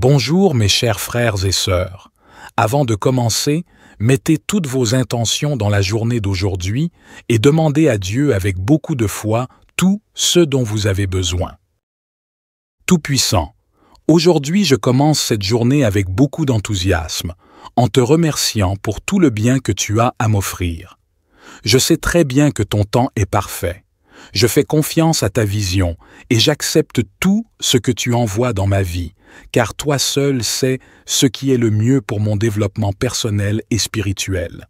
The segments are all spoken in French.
Bonjour mes chers frères et sœurs. Avant de commencer, mettez toutes vos intentions dans la journée d'aujourd'hui et demandez à Dieu avec beaucoup de foi tout ce dont vous avez besoin. Tout-Puissant, aujourd'hui je commence cette journée avec beaucoup d'enthousiasme, en te remerciant pour tout le bien que tu as à m'offrir. Je sais très bien que ton temps est parfait. Je fais confiance à ta vision et j'accepte tout ce que tu envoies dans ma vie, car toi seul sais ce qui est le mieux pour mon développement personnel et spirituel.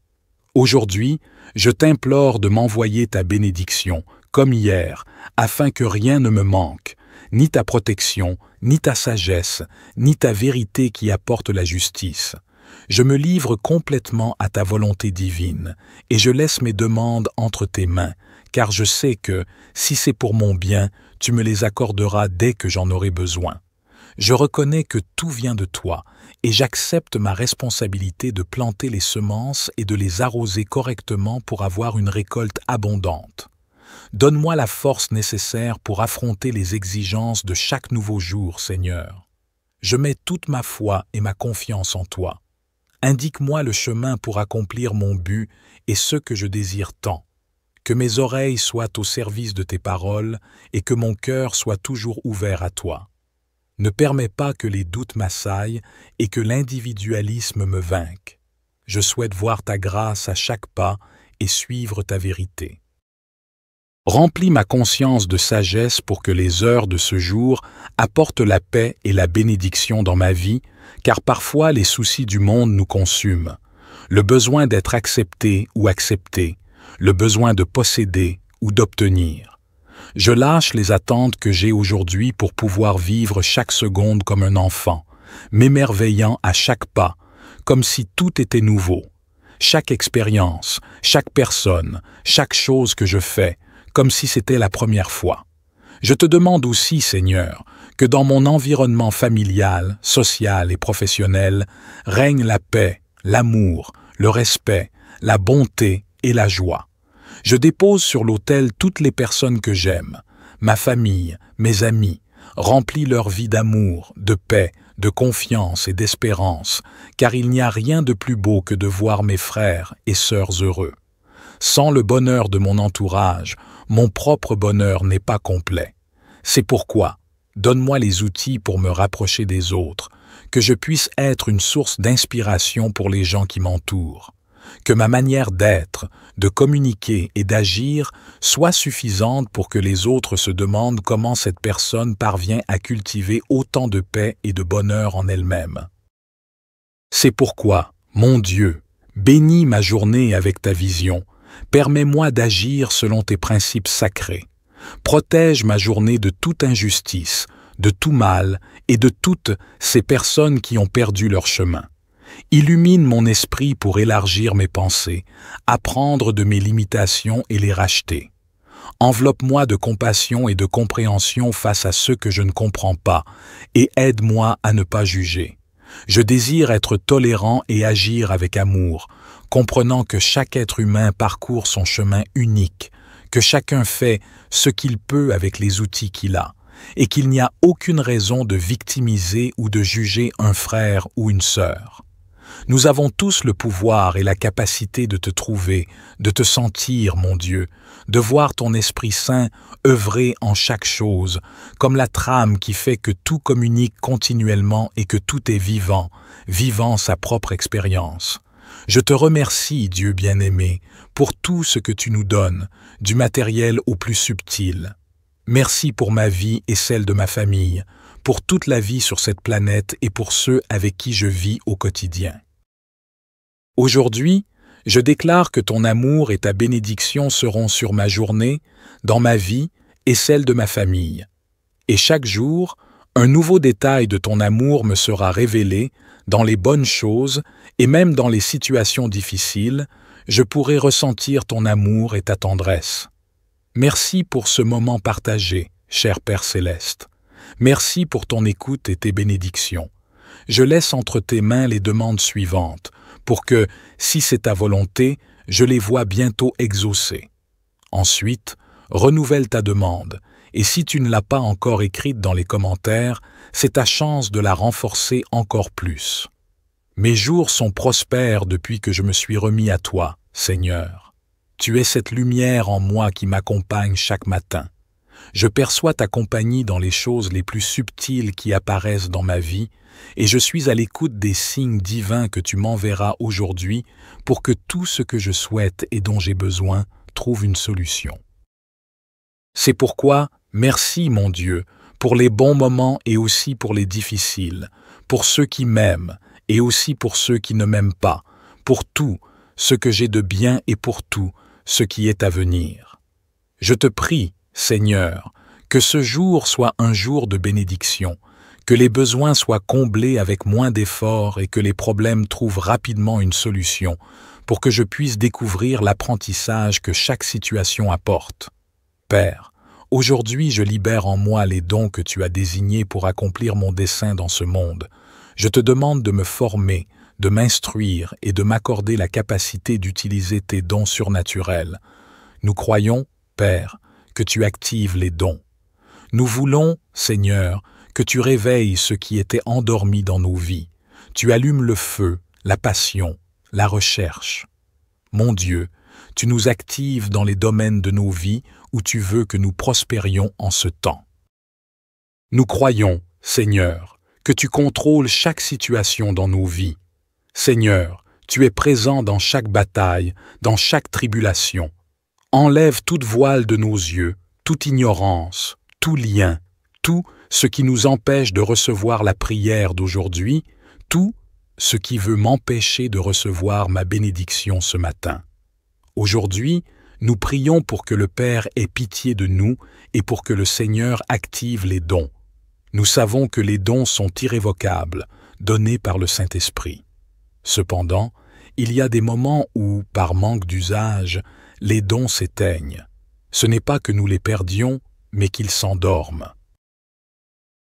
Aujourd'hui, je t'implore de m'envoyer ta bénédiction, comme hier, afin que rien ne me manque, ni ta protection, ni ta sagesse, ni ta vérité qui apporte la justice. Je me livre complètement à ta volonté divine, et je laisse mes demandes entre tes mains, car je sais que, si c'est pour mon bien, tu me les accorderas dès que j'en aurai besoin. Je reconnais que tout vient de toi, et j'accepte ma responsabilité de planter les semences et de les arroser correctement pour avoir une récolte abondante. Donne-moi la force nécessaire pour affronter les exigences de chaque nouveau jour, Seigneur. Je mets toute ma foi et ma confiance en toi. Indique-moi le chemin pour accomplir mon but et ce que je désire tant que mes oreilles soient au service de tes paroles et que mon cœur soit toujours ouvert à toi. Ne permets pas que les doutes m'assaillent et que l'individualisme me vainque. Je souhaite voir ta grâce à chaque pas et suivre ta vérité. Remplis ma conscience de sagesse pour que les heures de ce jour apportent la paix et la bénédiction dans ma vie, car parfois les soucis du monde nous consument. Le besoin d'être accepté ou accepté, le besoin de posséder ou d'obtenir. Je lâche les attentes que j'ai aujourd'hui pour pouvoir vivre chaque seconde comme un enfant, m'émerveillant à chaque pas, comme si tout était nouveau. Chaque expérience, chaque personne, chaque chose que je fais, comme si c'était la première fois. Je te demande aussi, Seigneur, que dans mon environnement familial, social et professionnel règne la paix, l'amour, le respect, la bonté et la joie. Je dépose sur l'autel toutes les personnes que j'aime, ma famille, mes amis, remplis leur vie d'amour, de paix, de confiance et d'espérance, car il n'y a rien de plus beau que de voir mes frères et sœurs heureux. Sans le bonheur de mon entourage, mon propre bonheur n'est pas complet. C'est pourquoi, donne-moi les outils pour me rapprocher des autres, que je puisse être une source d'inspiration pour les gens qui m'entourent que ma manière d'être, de communiquer et d'agir soit suffisante pour que les autres se demandent comment cette personne parvient à cultiver autant de paix et de bonheur en elle-même. C'est pourquoi, mon Dieu, bénis ma journée avec ta vision, permets-moi d'agir selon tes principes sacrés, protège ma journée de toute injustice, de tout mal et de toutes ces personnes qui ont perdu leur chemin. Illumine mon esprit pour élargir mes pensées, apprendre de mes limitations et les racheter. Enveloppe-moi de compassion et de compréhension face à ceux que je ne comprends pas, et aide-moi à ne pas juger. Je désire être tolérant et agir avec amour, comprenant que chaque être humain parcourt son chemin unique, que chacun fait ce qu'il peut avec les outils qu'il a, et qu'il n'y a aucune raison de victimiser ou de juger un frère ou une sœur. Nous avons tous le pouvoir et la capacité de te trouver, de te sentir, mon Dieu, de voir ton Esprit Saint œuvrer en chaque chose, comme la trame qui fait que tout communique continuellement et que tout est vivant, vivant sa propre expérience. Je te remercie, Dieu bien-aimé, pour tout ce que tu nous donnes, du matériel au plus subtil. Merci pour ma vie et celle de ma famille, pour toute la vie sur cette planète et pour ceux avec qui je vis au quotidien. Aujourd'hui, je déclare que ton amour et ta bénédiction seront sur ma journée, dans ma vie et celle de ma famille. Et chaque jour, un nouveau détail de ton amour me sera révélé, dans les bonnes choses et même dans les situations difficiles, je pourrai ressentir ton amour et ta tendresse. Merci pour ce moment partagé, cher Père céleste. Merci pour ton écoute et tes bénédictions. Je laisse entre tes mains les demandes suivantes, pour que, si c'est ta volonté, je les vois bientôt exaucés. Ensuite, renouvelle ta demande, et si tu ne l'as pas encore écrite dans les commentaires, c'est ta chance de la renforcer encore plus. Mes jours sont prospères depuis que je me suis remis à toi, Seigneur. Tu es cette lumière en moi qui m'accompagne chaque matin. Je perçois ta compagnie dans les choses les plus subtiles qui apparaissent dans ma vie, et je suis à l'écoute des signes divins que tu m'enverras aujourd'hui pour que tout ce que je souhaite et dont j'ai besoin trouve une solution. C'est pourquoi, merci mon Dieu, pour les bons moments et aussi pour les difficiles, pour ceux qui m'aiment et aussi pour ceux qui ne m'aiment pas, pour tout ce que j'ai de bien et pour tout ce qui est à venir. Je te prie, Seigneur, que ce jour soit un jour de bénédiction, que les besoins soient comblés avec moins d'efforts et que les problèmes trouvent rapidement une solution, pour que je puisse découvrir l'apprentissage que chaque situation apporte. Père, aujourd'hui je libère en moi les dons que tu as désignés pour accomplir mon dessein dans ce monde. Je te demande de me former, de m'instruire et de m'accorder la capacité d'utiliser tes dons surnaturels. Nous croyons, Père, que tu actives les dons. Nous voulons, Seigneur, que tu réveilles ce qui était endormi dans nos vies. Tu allumes le feu, la passion, la recherche. Mon Dieu, tu nous actives dans les domaines de nos vies où tu veux que nous prospérions en ce temps. Nous croyons, Seigneur, que tu contrôles chaque situation dans nos vies. Seigneur, tu es présent dans chaque bataille, dans chaque tribulation. Enlève toute voile de nos yeux, toute ignorance, tout lien, tout ce qui nous empêche de recevoir la prière d'aujourd'hui, tout ce qui veut m'empêcher de recevoir ma bénédiction ce matin. Aujourd'hui, nous prions pour que le Père ait pitié de nous et pour que le Seigneur active les dons. Nous savons que les dons sont irrévocables, donnés par le Saint-Esprit. Cependant, il y a des moments où, par manque d'usage, les dons s'éteignent. Ce n'est pas que nous les perdions, mais qu'ils s'endorment.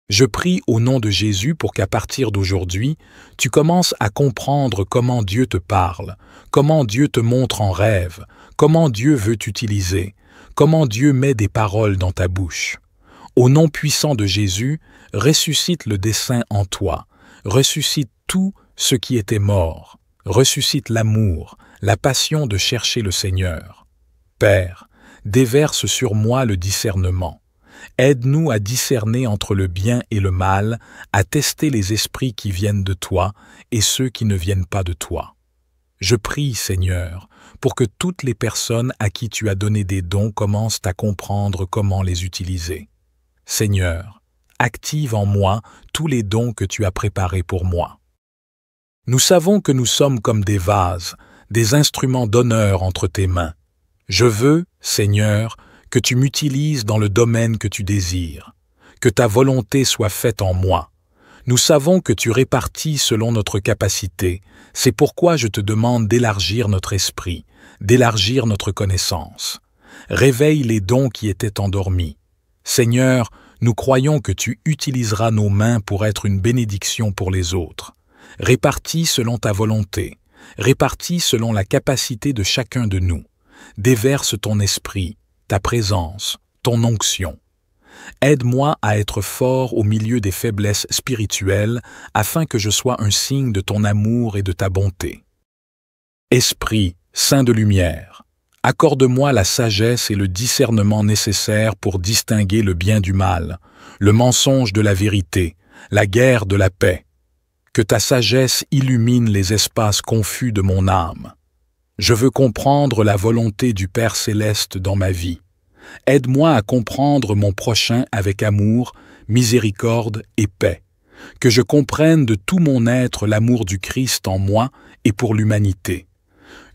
Je prie au nom de Jésus pour qu'à partir d'aujourd'hui, tu commences à comprendre comment Dieu te parle, comment Dieu te montre en rêve, comment Dieu veut t'utiliser, comment Dieu met des paroles dans ta bouche. Au nom puissant de Jésus, ressuscite le dessein en toi, ressuscite tout ce qui était mort, ressuscite l'amour, la passion de chercher le Seigneur. Père, déverse sur moi le discernement Aide-nous à discerner entre le bien et le mal, à tester les esprits qui viennent de toi et ceux qui ne viennent pas de toi. Je prie, Seigneur, pour que toutes les personnes à qui tu as donné des dons commencent à comprendre comment les utiliser. Seigneur, active en moi tous les dons que tu as préparés pour moi. Nous savons que nous sommes comme des vases, des instruments d'honneur entre tes mains. Je veux, Seigneur, que tu m'utilises dans le domaine que tu désires, que ta volonté soit faite en moi. Nous savons que tu répartis selon notre capacité, c'est pourquoi je te demande d'élargir notre esprit, d'élargir notre connaissance. Réveille les dons qui étaient endormis. Seigneur, nous croyons que tu utiliseras nos mains pour être une bénédiction pour les autres. Répartis selon ta volonté, répartis selon la capacité de chacun de nous. Déverse ton esprit, ta présence, ton onction. Aide-moi à être fort au milieu des faiblesses spirituelles afin que je sois un signe de ton amour et de ta bonté. Esprit, Saint de lumière, accorde-moi la sagesse et le discernement nécessaires pour distinguer le bien du mal, le mensonge de la vérité, la guerre de la paix. Que ta sagesse illumine les espaces confus de mon âme, je veux comprendre la volonté du Père céleste dans ma vie. Aide-moi à comprendre mon prochain avec amour, miséricorde et paix. Que je comprenne de tout mon être l'amour du Christ en moi et pour l'humanité.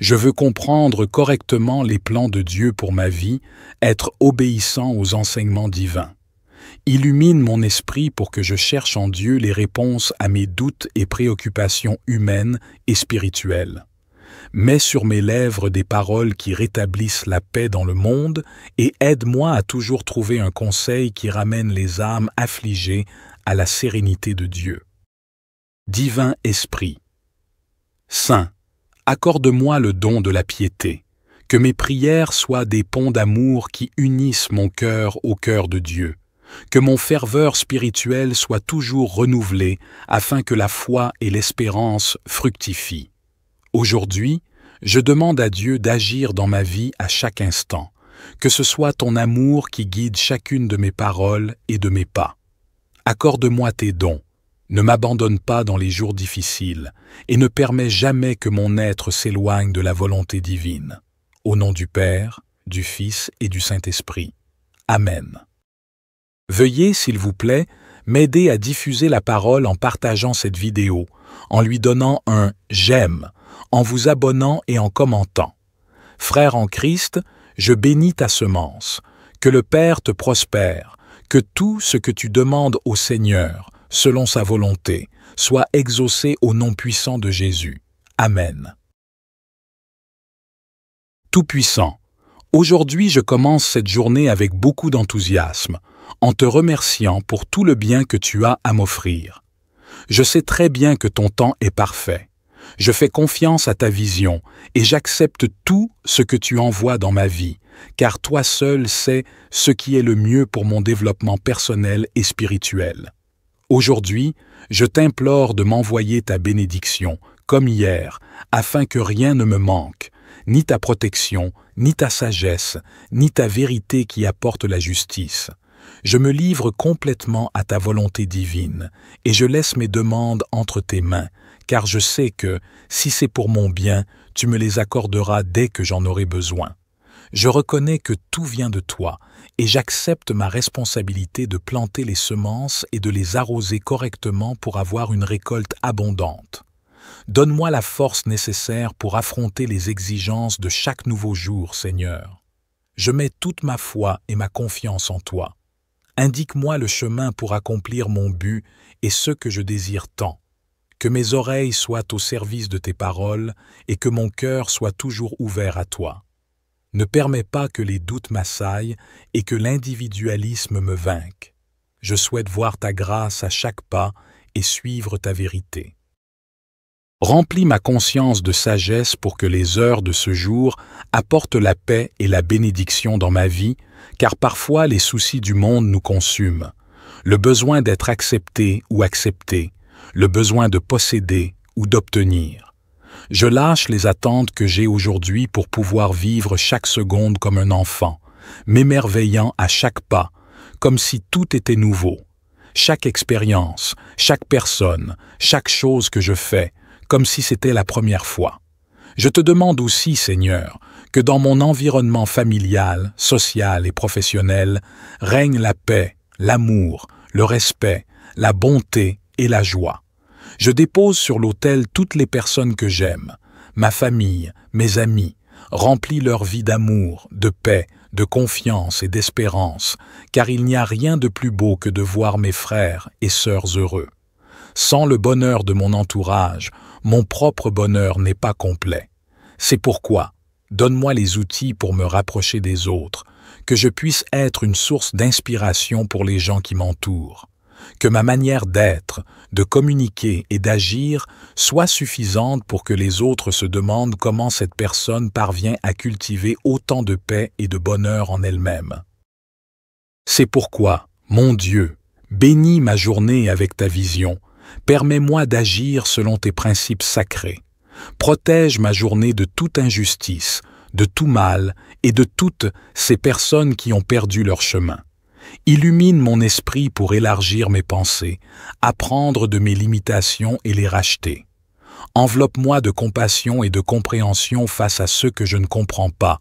Je veux comprendre correctement les plans de Dieu pour ma vie, être obéissant aux enseignements divins. Illumine mon esprit pour que je cherche en Dieu les réponses à mes doutes et préoccupations humaines et spirituelles. Mets sur mes lèvres des paroles qui rétablissent la paix dans le monde et aide-moi à toujours trouver un conseil qui ramène les âmes affligées à la sérénité de Dieu. Divin Esprit, Saint, accorde-moi le don de la piété, que mes prières soient des ponts d'amour qui unissent mon cœur au cœur de Dieu, que mon ferveur spirituelle soit toujours renouvelée afin que la foi et l'espérance fructifient. Aujourd'hui, je demande à Dieu d'agir dans ma vie à chaque instant, que ce soit ton amour qui guide chacune de mes paroles et de mes pas. Accorde-moi tes dons, ne m'abandonne pas dans les jours difficiles, et ne permets jamais que mon être s'éloigne de la volonté divine. Au nom du Père, du Fils et du Saint-Esprit. Amen. Veuillez, s'il vous plaît, m'aider à diffuser la parole en partageant cette vidéo, en lui donnant un « j'aime » en vous abonnant et en commentant. Frère en Christ, je bénis ta semence, que le Père te prospère, que tout ce que tu demandes au Seigneur, selon sa volonté, soit exaucé au nom puissant de Jésus. Amen. Tout-Puissant, aujourd'hui je commence cette journée avec beaucoup d'enthousiasme, en te remerciant pour tout le bien que tu as à m'offrir. Je sais très bien que ton temps est parfait. Je fais confiance à ta vision et j'accepte tout ce que tu envoies dans ma vie, car toi seul sais ce qui est le mieux pour mon développement personnel et spirituel. Aujourd'hui, je t'implore de m'envoyer ta bénédiction, comme hier, afin que rien ne me manque, ni ta protection, ni ta sagesse, ni ta vérité qui apporte la justice. Je me livre complètement à ta volonté divine, et je laisse mes demandes entre tes mains, car je sais que, si c'est pour mon bien, tu me les accorderas dès que j'en aurai besoin. Je reconnais que tout vient de toi, et j'accepte ma responsabilité de planter les semences et de les arroser correctement pour avoir une récolte abondante. Donne-moi la force nécessaire pour affronter les exigences de chaque nouveau jour, Seigneur. Je mets toute ma foi et ma confiance en toi. Indique-moi le chemin pour accomplir mon but et ce que je désire tant que mes oreilles soient au service de tes paroles et que mon cœur soit toujours ouvert à toi. Ne permets pas que les doutes m'assaillent et que l'individualisme me vainque. Je souhaite voir ta grâce à chaque pas et suivre ta vérité. Remplis ma conscience de sagesse pour que les heures de ce jour apportent la paix et la bénédiction dans ma vie, car parfois les soucis du monde nous consument. Le besoin d'être accepté ou accepté, le besoin de posséder ou d'obtenir. Je lâche les attentes que j'ai aujourd'hui pour pouvoir vivre chaque seconde comme un enfant, m'émerveillant à chaque pas, comme si tout était nouveau. Chaque expérience, chaque personne, chaque chose que je fais, comme si c'était la première fois. Je te demande aussi, Seigneur, que dans mon environnement familial, social et professionnel règne la paix, l'amour, le respect, la bonté et la joie je dépose sur l'autel toutes les personnes que j'aime, ma famille, mes amis, remplis leur vie d'amour, de paix, de confiance et d'espérance, car il n'y a rien de plus beau que de voir mes frères et sœurs heureux. Sans le bonheur de mon entourage, mon propre bonheur n'est pas complet. C'est pourquoi, donne-moi les outils pour me rapprocher des autres, que je puisse être une source d'inspiration pour les gens qui m'entourent que ma manière d'être, de communiquer et d'agir soit suffisante pour que les autres se demandent comment cette personne parvient à cultiver autant de paix et de bonheur en elle-même. C'est pourquoi, mon Dieu, bénis ma journée avec ta vision, permets-moi d'agir selon tes principes sacrés, protège ma journée de toute injustice, de tout mal et de toutes ces personnes qui ont perdu leur chemin illumine mon esprit pour élargir mes pensées, apprendre de mes limitations et les racheter. Enveloppe-moi de compassion et de compréhension face à ceux que je ne comprends pas,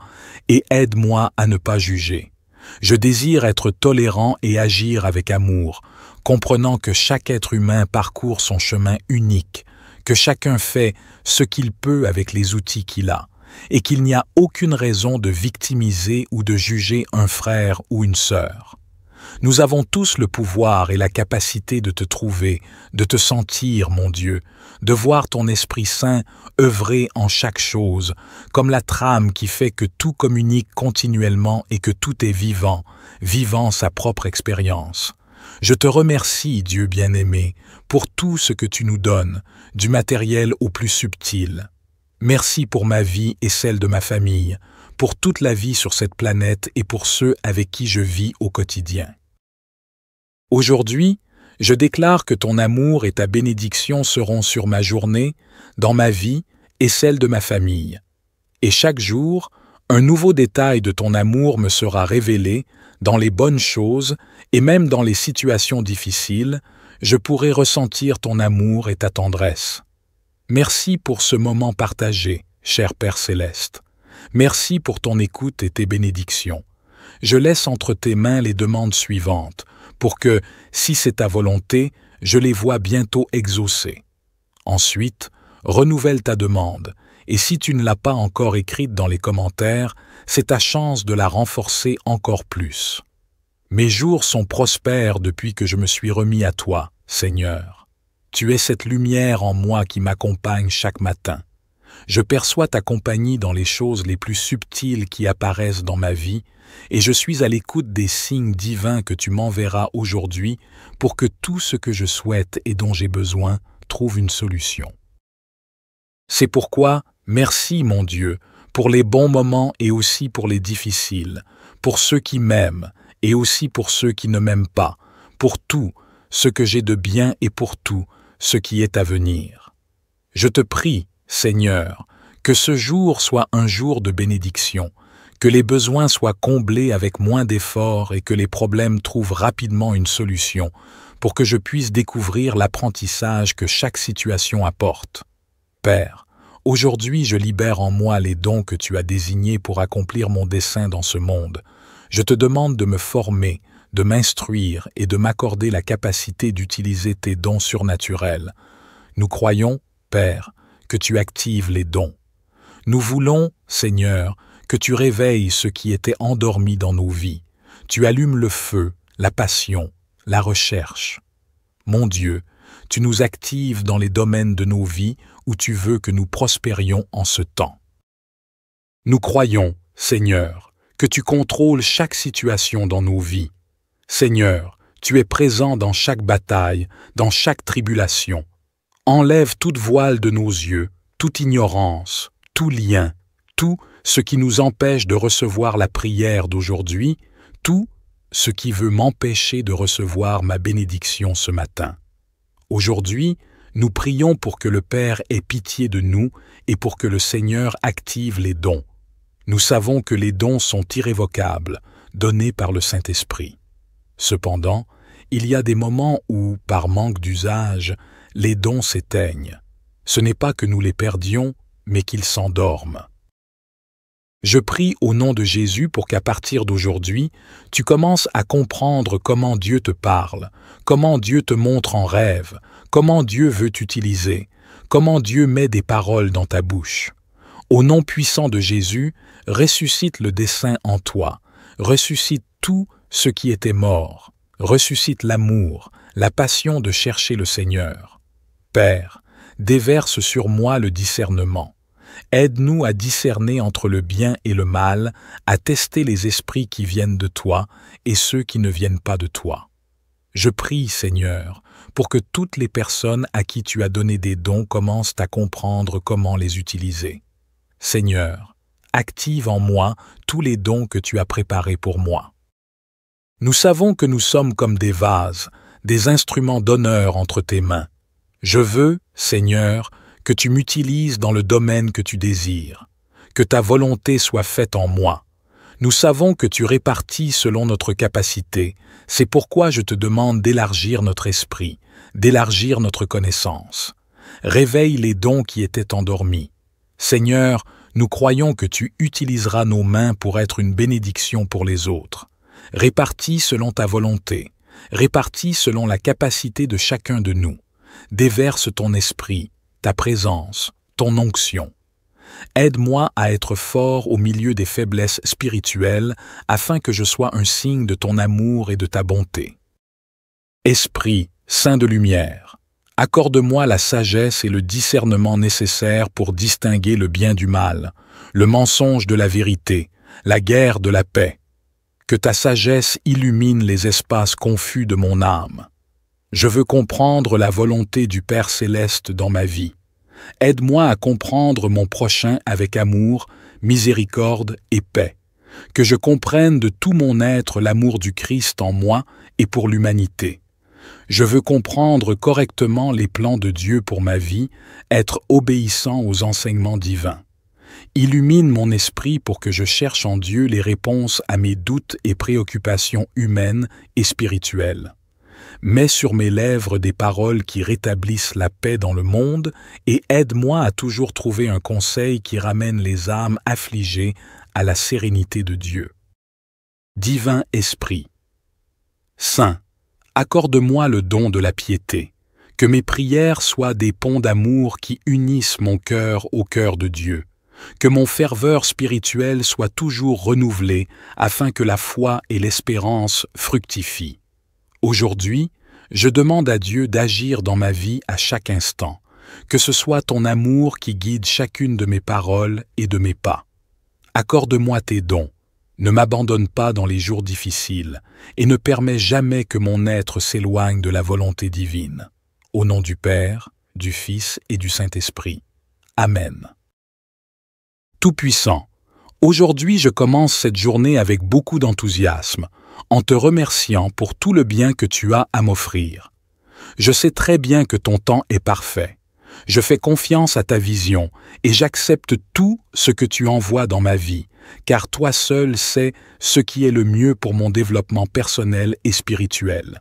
et aide-moi à ne pas juger. Je désire être tolérant et agir avec amour, comprenant que chaque être humain parcourt son chemin unique, que chacun fait ce qu'il peut avec les outils qu'il a, et qu'il n'y a aucune raison de victimiser ou de juger un frère ou une sœur. Nous avons tous le pouvoir et la capacité de te trouver, de te sentir, mon Dieu, de voir ton Esprit Saint œuvrer en chaque chose, comme la trame qui fait que tout communique continuellement et que tout est vivant, vivant sa propre expérience. Je te remercie, Dieu bien-aimé, pour tout ce que tu nous donnes, du matériel au plus subtil. Merci pour ma vie et celle de ma famille, pour toute la vie sur cette planète et pour ceux avec qui je vis au quotidien. Aujourd'hui, je déclare que ton amour et ta bénédiction seront sur ma journée, dans ma vie et celle de ma famille. Et chaque jour, un nouveau détail de ton amour me sera révélé, dans les bonnes choses et même dans les situations difficiles, je pourrai ressentir ton amour et ta tendresse. Merci pour ce moment partagé, cher Père céleste. Merci pour ton écoute et tes bénédictions. Je laisse entre tes mains les demandes suivantes, pour que, si c'est ta volonté, je les vois bientôt exaucés. Ensuite, renouvelle ta demande, et si tu ne l'as pas encore écrite dans les commentaires, c'est ta chance de la renforcer encore plus. Mes jours sont prospères depuis que je me suis remis à toi, Seigneur. Tu es cette lumière en moi qui m'accompagne chaque matin. Je perçois ta compagnie dans les choses les plus subtiles qui apparaissent dans ma vie, et je suis à l'écoute des signes divins que tu m'enverras aujourd'hui pour que tout ce que je souhaite et dont j'ai besoin trouve une solution. C'est pourquoi, merci mon Dieu, pour les bons moments et aussi pour les difficiles, pour ceux qui m'aiment et aussi pour ceux qui ne m'aiment pas, pour tout ce que j'ai de bien et pour tout ce qui est à venir. Je te prie, Seigneur, que ce jour soit un jour de bénédiction, que les besoins soient comblés avec moins d'efforts et que les problèmes trouvent rapidement une solution, pour que je puisse découvrir l'apprentissage que chaque situation apporte. Père, aujourd'hui je libère en moi les dons que tu as désignés pour accomplir mon dessein dans ce monde. Je te demande de me former, de m'instruire et de m'accorder la capacité d'utiliser tes dons surnaturels. Nous croyons, Père, que tu actives les dons. Nous voulons, Seigneur, que tu réveilles ce qui était endormi dans nos vies. Tu allumes le feu, la passion, la recherche. Mon Dieu, tu nous actives dans les domaines de nos vies où tu veux que nous prospérions en ce temps. Nous croyons, Seigneur, que tu contrôles chaque situation dans nos vies. Seigneur, tu es présent dans chaque bataille, dans chaque tribulation, enlève toute voile de nos yeux, toute ignorance, tout lien, tout ce qui nous empêche de recevoir la prière d'aujourd'hui, tout ce qui veut m'empêcher de recevoir ma bénédiction ce matin. Aujourd'hui, nous prions pour que le Père ait pitié de nous et pour que le Seigneur active les dons. Nous savons que les dons sont irrévocables, donnés par le Saint-Esprit. Cependant, il y a des moments où, par manque d'usage, les dons s'éteignent. Ce n'est pas que nous les perdions, mais qu'ils s'endorment. Je prie au nom de Jésus pour qu'à partir d'aujourd'hui, tu commences à comprendre comment Dieu te parle, comment Dieu te montre en rêve, comment Dieu veut t'utiliser, comment Dieu met des paroles dans ta bouche. Au nom puissant de Jésus, ressuscite le dessein en toi, ressuscite tout ce qui était mort, ressuscite l'amour, la passion de chercher le Seigneur, Père, déverse sur moi le discernement. Aide-nous à discerner entre le bien et le mal, à tester les esprits qui viennent de toi et ceux qui ne viennent pas de toi. Je prie, Seigneur, pour que toutes les personnes à qui tu as donné des dons commencent à comprendre comment les utiliser. Seigneur, active en moi tous les dons que tu as préparés pour moi. Nous savons que nous sommes comme des vases, des instruments d'honneur entre tes mains, je veux, Seigneur, que tu m'utilises dans le domaine que tu désires, que ta volonté soit faite en moi. Nous savons que tu répartis selon notre capacité, c'est pourquoi je te demande d'élargir notre esprit, d'élargir notre connaissance. Réveille les dons qui étaient endormis. Seigneur, nous croyons que tu utiliseras nos mains pour être une bénédiction pour les autres. Répartis selon ta volonté, répartis selon la capacité de chacun de nous déverse ton esprit, ta présence, ton onction. Aide-moi à être fort au milieu des faiblesses spirituelles, afin que je sois un signe de ton amour et de ta bonté. Esprit, Saint de lumière, accorde-moi la sagesse et le discernement nécessaires pour distinguer le bien du mal, le mensonge de la vérité, la guerre de la paix. Que ta sagesse illumine les espaces confus de mon âme, je veux comprendre la volonté du Père céleste dans ma vie. Aide-moi à comprendre mon prochain avec amour, miséricorde et paix. Que je comprenne de tout mon être l'amour du Christ en moi et pour l'humanité. Je veux comprendre correctement les plans de Dieu pour ma vie, être obéissant aux enseignements divins. Illumine mon esprit pour que je cherche en Dieu les réponses à mes doutes et préoccupations humaines et spirituelles. Mets sur mes lèvres des paroles qui rétablissent la paix dans le monde et aide-moi à toujours trouver un conseil qui ramène les âmes affligées à la sérénité de Dieu. Divin Esprit, Saint, accorde-moi le don de la piété, que mes prières soient des ponts d'amour qui unissent mon cœur au cœur de Dieu, que mon ferveur spirituelle soit toujours renouvelée afin que la foi et l'espérance fructifient. Aujourd'hui, je demande à Dieu d'agir dans ma vie à chaque instant, que ce soit ton amour qui guide chacune de mes paroles et de mes pas. Accorde-moi tes dons, ne m'abandonne pas dans les jours difficiles, et ne permets jamais que mon être s'éloigne de la volonté divine. Au nom du Père, du Fils et du Saint-Esprit. Amen. Tout-Puissant, aujourd'hui je commence cette journée avec beaucoup d'enthousiasme, en te remerciant pour tout le bien que tu as à m'offrir. Je sais très bien que ton temps est parfait. Je fais confiance à ta vision et j'accepte tout ce que tu envoies dans ma vie, car toi seul sais ce qui est le mieux pour mon développement personnel et spirituel.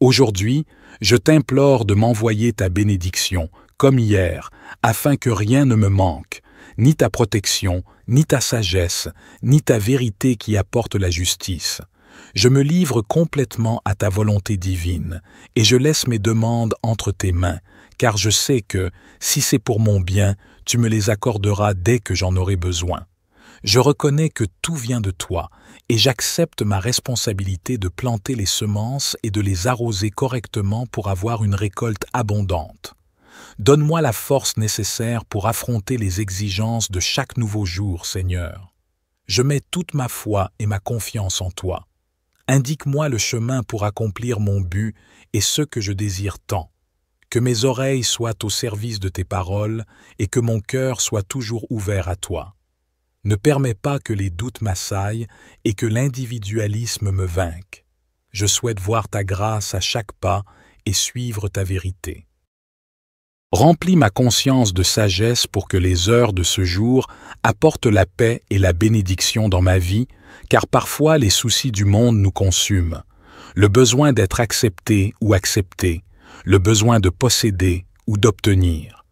Aujourd'hui, je t'implore de m'envoyer ta bénédiction, comme hier, afin que rien ne me manque, ni ta protection, ni ta sagesse, ni ta vérité qui apporte la justice. Je me livre complètement à ta volonté divine, et je laisse mes demandes entre tes mains, car je sais que, si c'est pour mon bien, tu me les accorderas dès que j'en aurai besoin. Je reconnais que tout vient de toi, et j'accepte ma responsabilité de planter les semences et de les arroser correctement pour avoir une récolte abondante. Donne-moi la force nécessaire pour affronter les exigences de chaque nouveau jour, Seigneur. Je mets toute ma foi et ma confiance en toi. Indique-moi le chemin pour accomplir mon but et ce que je désire tant. Que mes oreilles soient au service de tes paroles et que mon cœur soit toujours ouvert à toi. Ne permets pas que les doutes m'assaillent et que l'individualisme me vainque. Je souhaite voir ta grâce à chaque pas et suivre ta vérité. Remplis ma conscience de sagesse pour que les heures de ce jour apportent la paix et la bénédiction dans ma vie, car parfois les soucis du monde nous consument. Le besoin d'être accepté ou accepté, le besoin de posséder ou d'obtenir.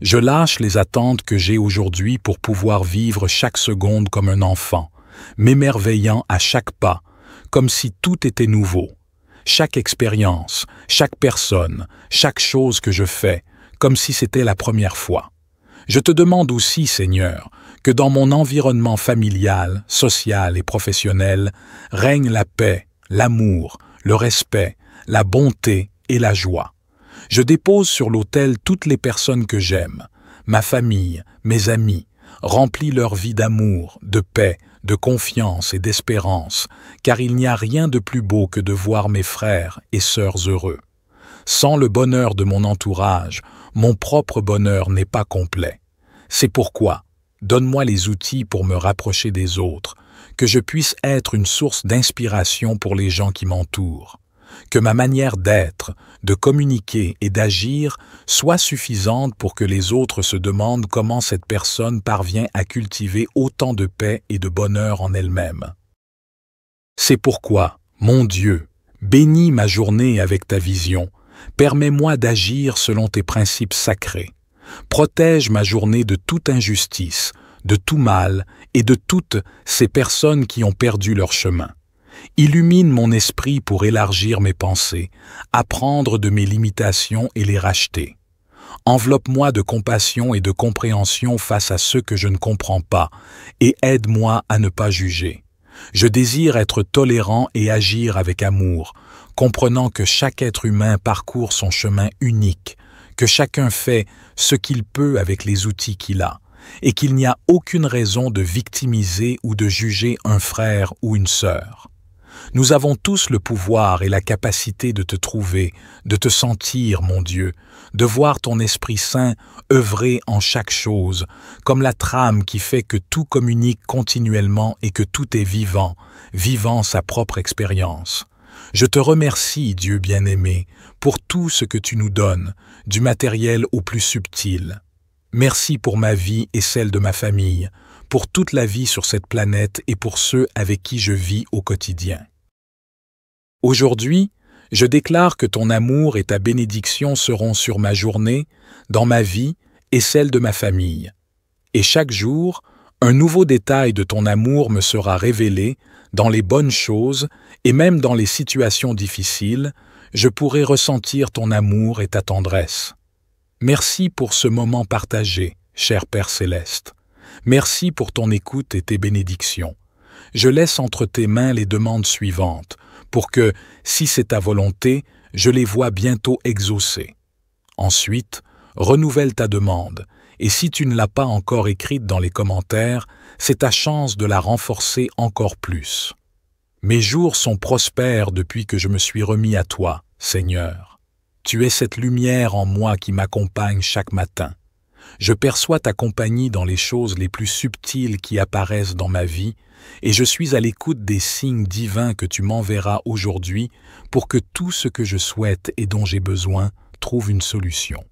Je lâche les attentes que j'ai aujourd'hui pour pouvoir vivre chaque seconde comme un enfant, m'émerveillant à chaque pas, comme si tout était nouveau. Chaque expérience, chaque personne, chaque chose que je fais, comme si c'était la première fois. Je te demande aussi, Seigneur, que dans mon environnement familial, social et professionnel règne la paix, l'amour, le respect, la bonté et la joie. Je dépose sur l'autel toutes les personnes que j'aime, ma famille, mes amis, remplis leur vie d'amour, de paix, de confiance et d'espérance, car il n'y a rien de plus beau que de voir mes frères et sœurs heureux. Sans le bonheur de mon entourage, mon propre bonheur n'est pas complet. C'est pourquoi, donne-moi les outils pour me rapprocher des autres, que je puisse être une source d'inspiration pour les gens qui m'entourent, que ma manière d'être, de communiquer et d'agir soit suffisante pour que les autres se demandent comment cette personne parvient à cultiver autant de paix et de bonheur en elle-même. C'est pourquoi, mon Dieu, bénis ma journée avec ta vision, Permets-moi d'agir selon tes principes sacrés. Protège ma journée de toute injustice, de tout mal et de toutes ces personnes qui ont perdu leur chemin. Illumine mon esprit pour élargir mes pensées, apprendre de mes limitations et les racheter. Enveloppe-moi de compassion et de compréhension face à ceux que je ne comprends pas, et aide-moi à ne pas juger. Je désire être tolérant et agir avec amour, comprenant que chaque être humain parcourt son chemin unique, que chacun fait ce qu'il peut avec les outils qu'il a, et qu'il n'y a aucune raison de victimiser ou de juger un frère ou une sœur. Nous avons tous le pouvoir et la capacité de te trouver, de te sentir, mon Dieu, de voir ton Esprit Saint œuvrer en chaque chose, comme la trame qui fait que tout communique continuellement et que tout est vivant, vivant sa propre expérience. Je te remercie, Dieu bien-aimé, pour tout ce que tu nous donnes, du matériel au plus subtil. Merci pour ma vie et celle de ma famille, pour toute la vie sur cette planète et pour ceux avec qui je vis au quotidien. Aujourd'hui, je déclare que ton amour et ta bénédiction seront sur ma journée, dans ma vie et celle de ma famille. Et chaque jour, un nouveau détail de ton amour me sera révélé, dans les bonnes choses et même dans les situations difficiles, je pourrai ressentir ton amour et ta tendresse. Merci pour ce moment partagé, cher Père céleste. Merci pour ton écoute et tes bénédictions. Je laisse entre tes mains les demandes suivantes, pour que, si c'est ta volonté, je les vois bientôt exaucées. Ensuite, renouvelle ta demande, et si tu ne l'as pas encore écrite dans les commentaires, c'est ta chance de la renforcer encore plus. Mes jours sont prospères depuis que je me suis remis à toi, Seigneur. Tu es cette lumière en moi qui m'accompagne chaque matin. Je perçois ta compagnie dans les choses les plus subtiles qui apparaissent dans ma vie, et je suis à l'écoute des signes divins que tu m'enverras aujourd'hui pour que tout ce que je souhaite et dont j'ai besoin trouve une solution.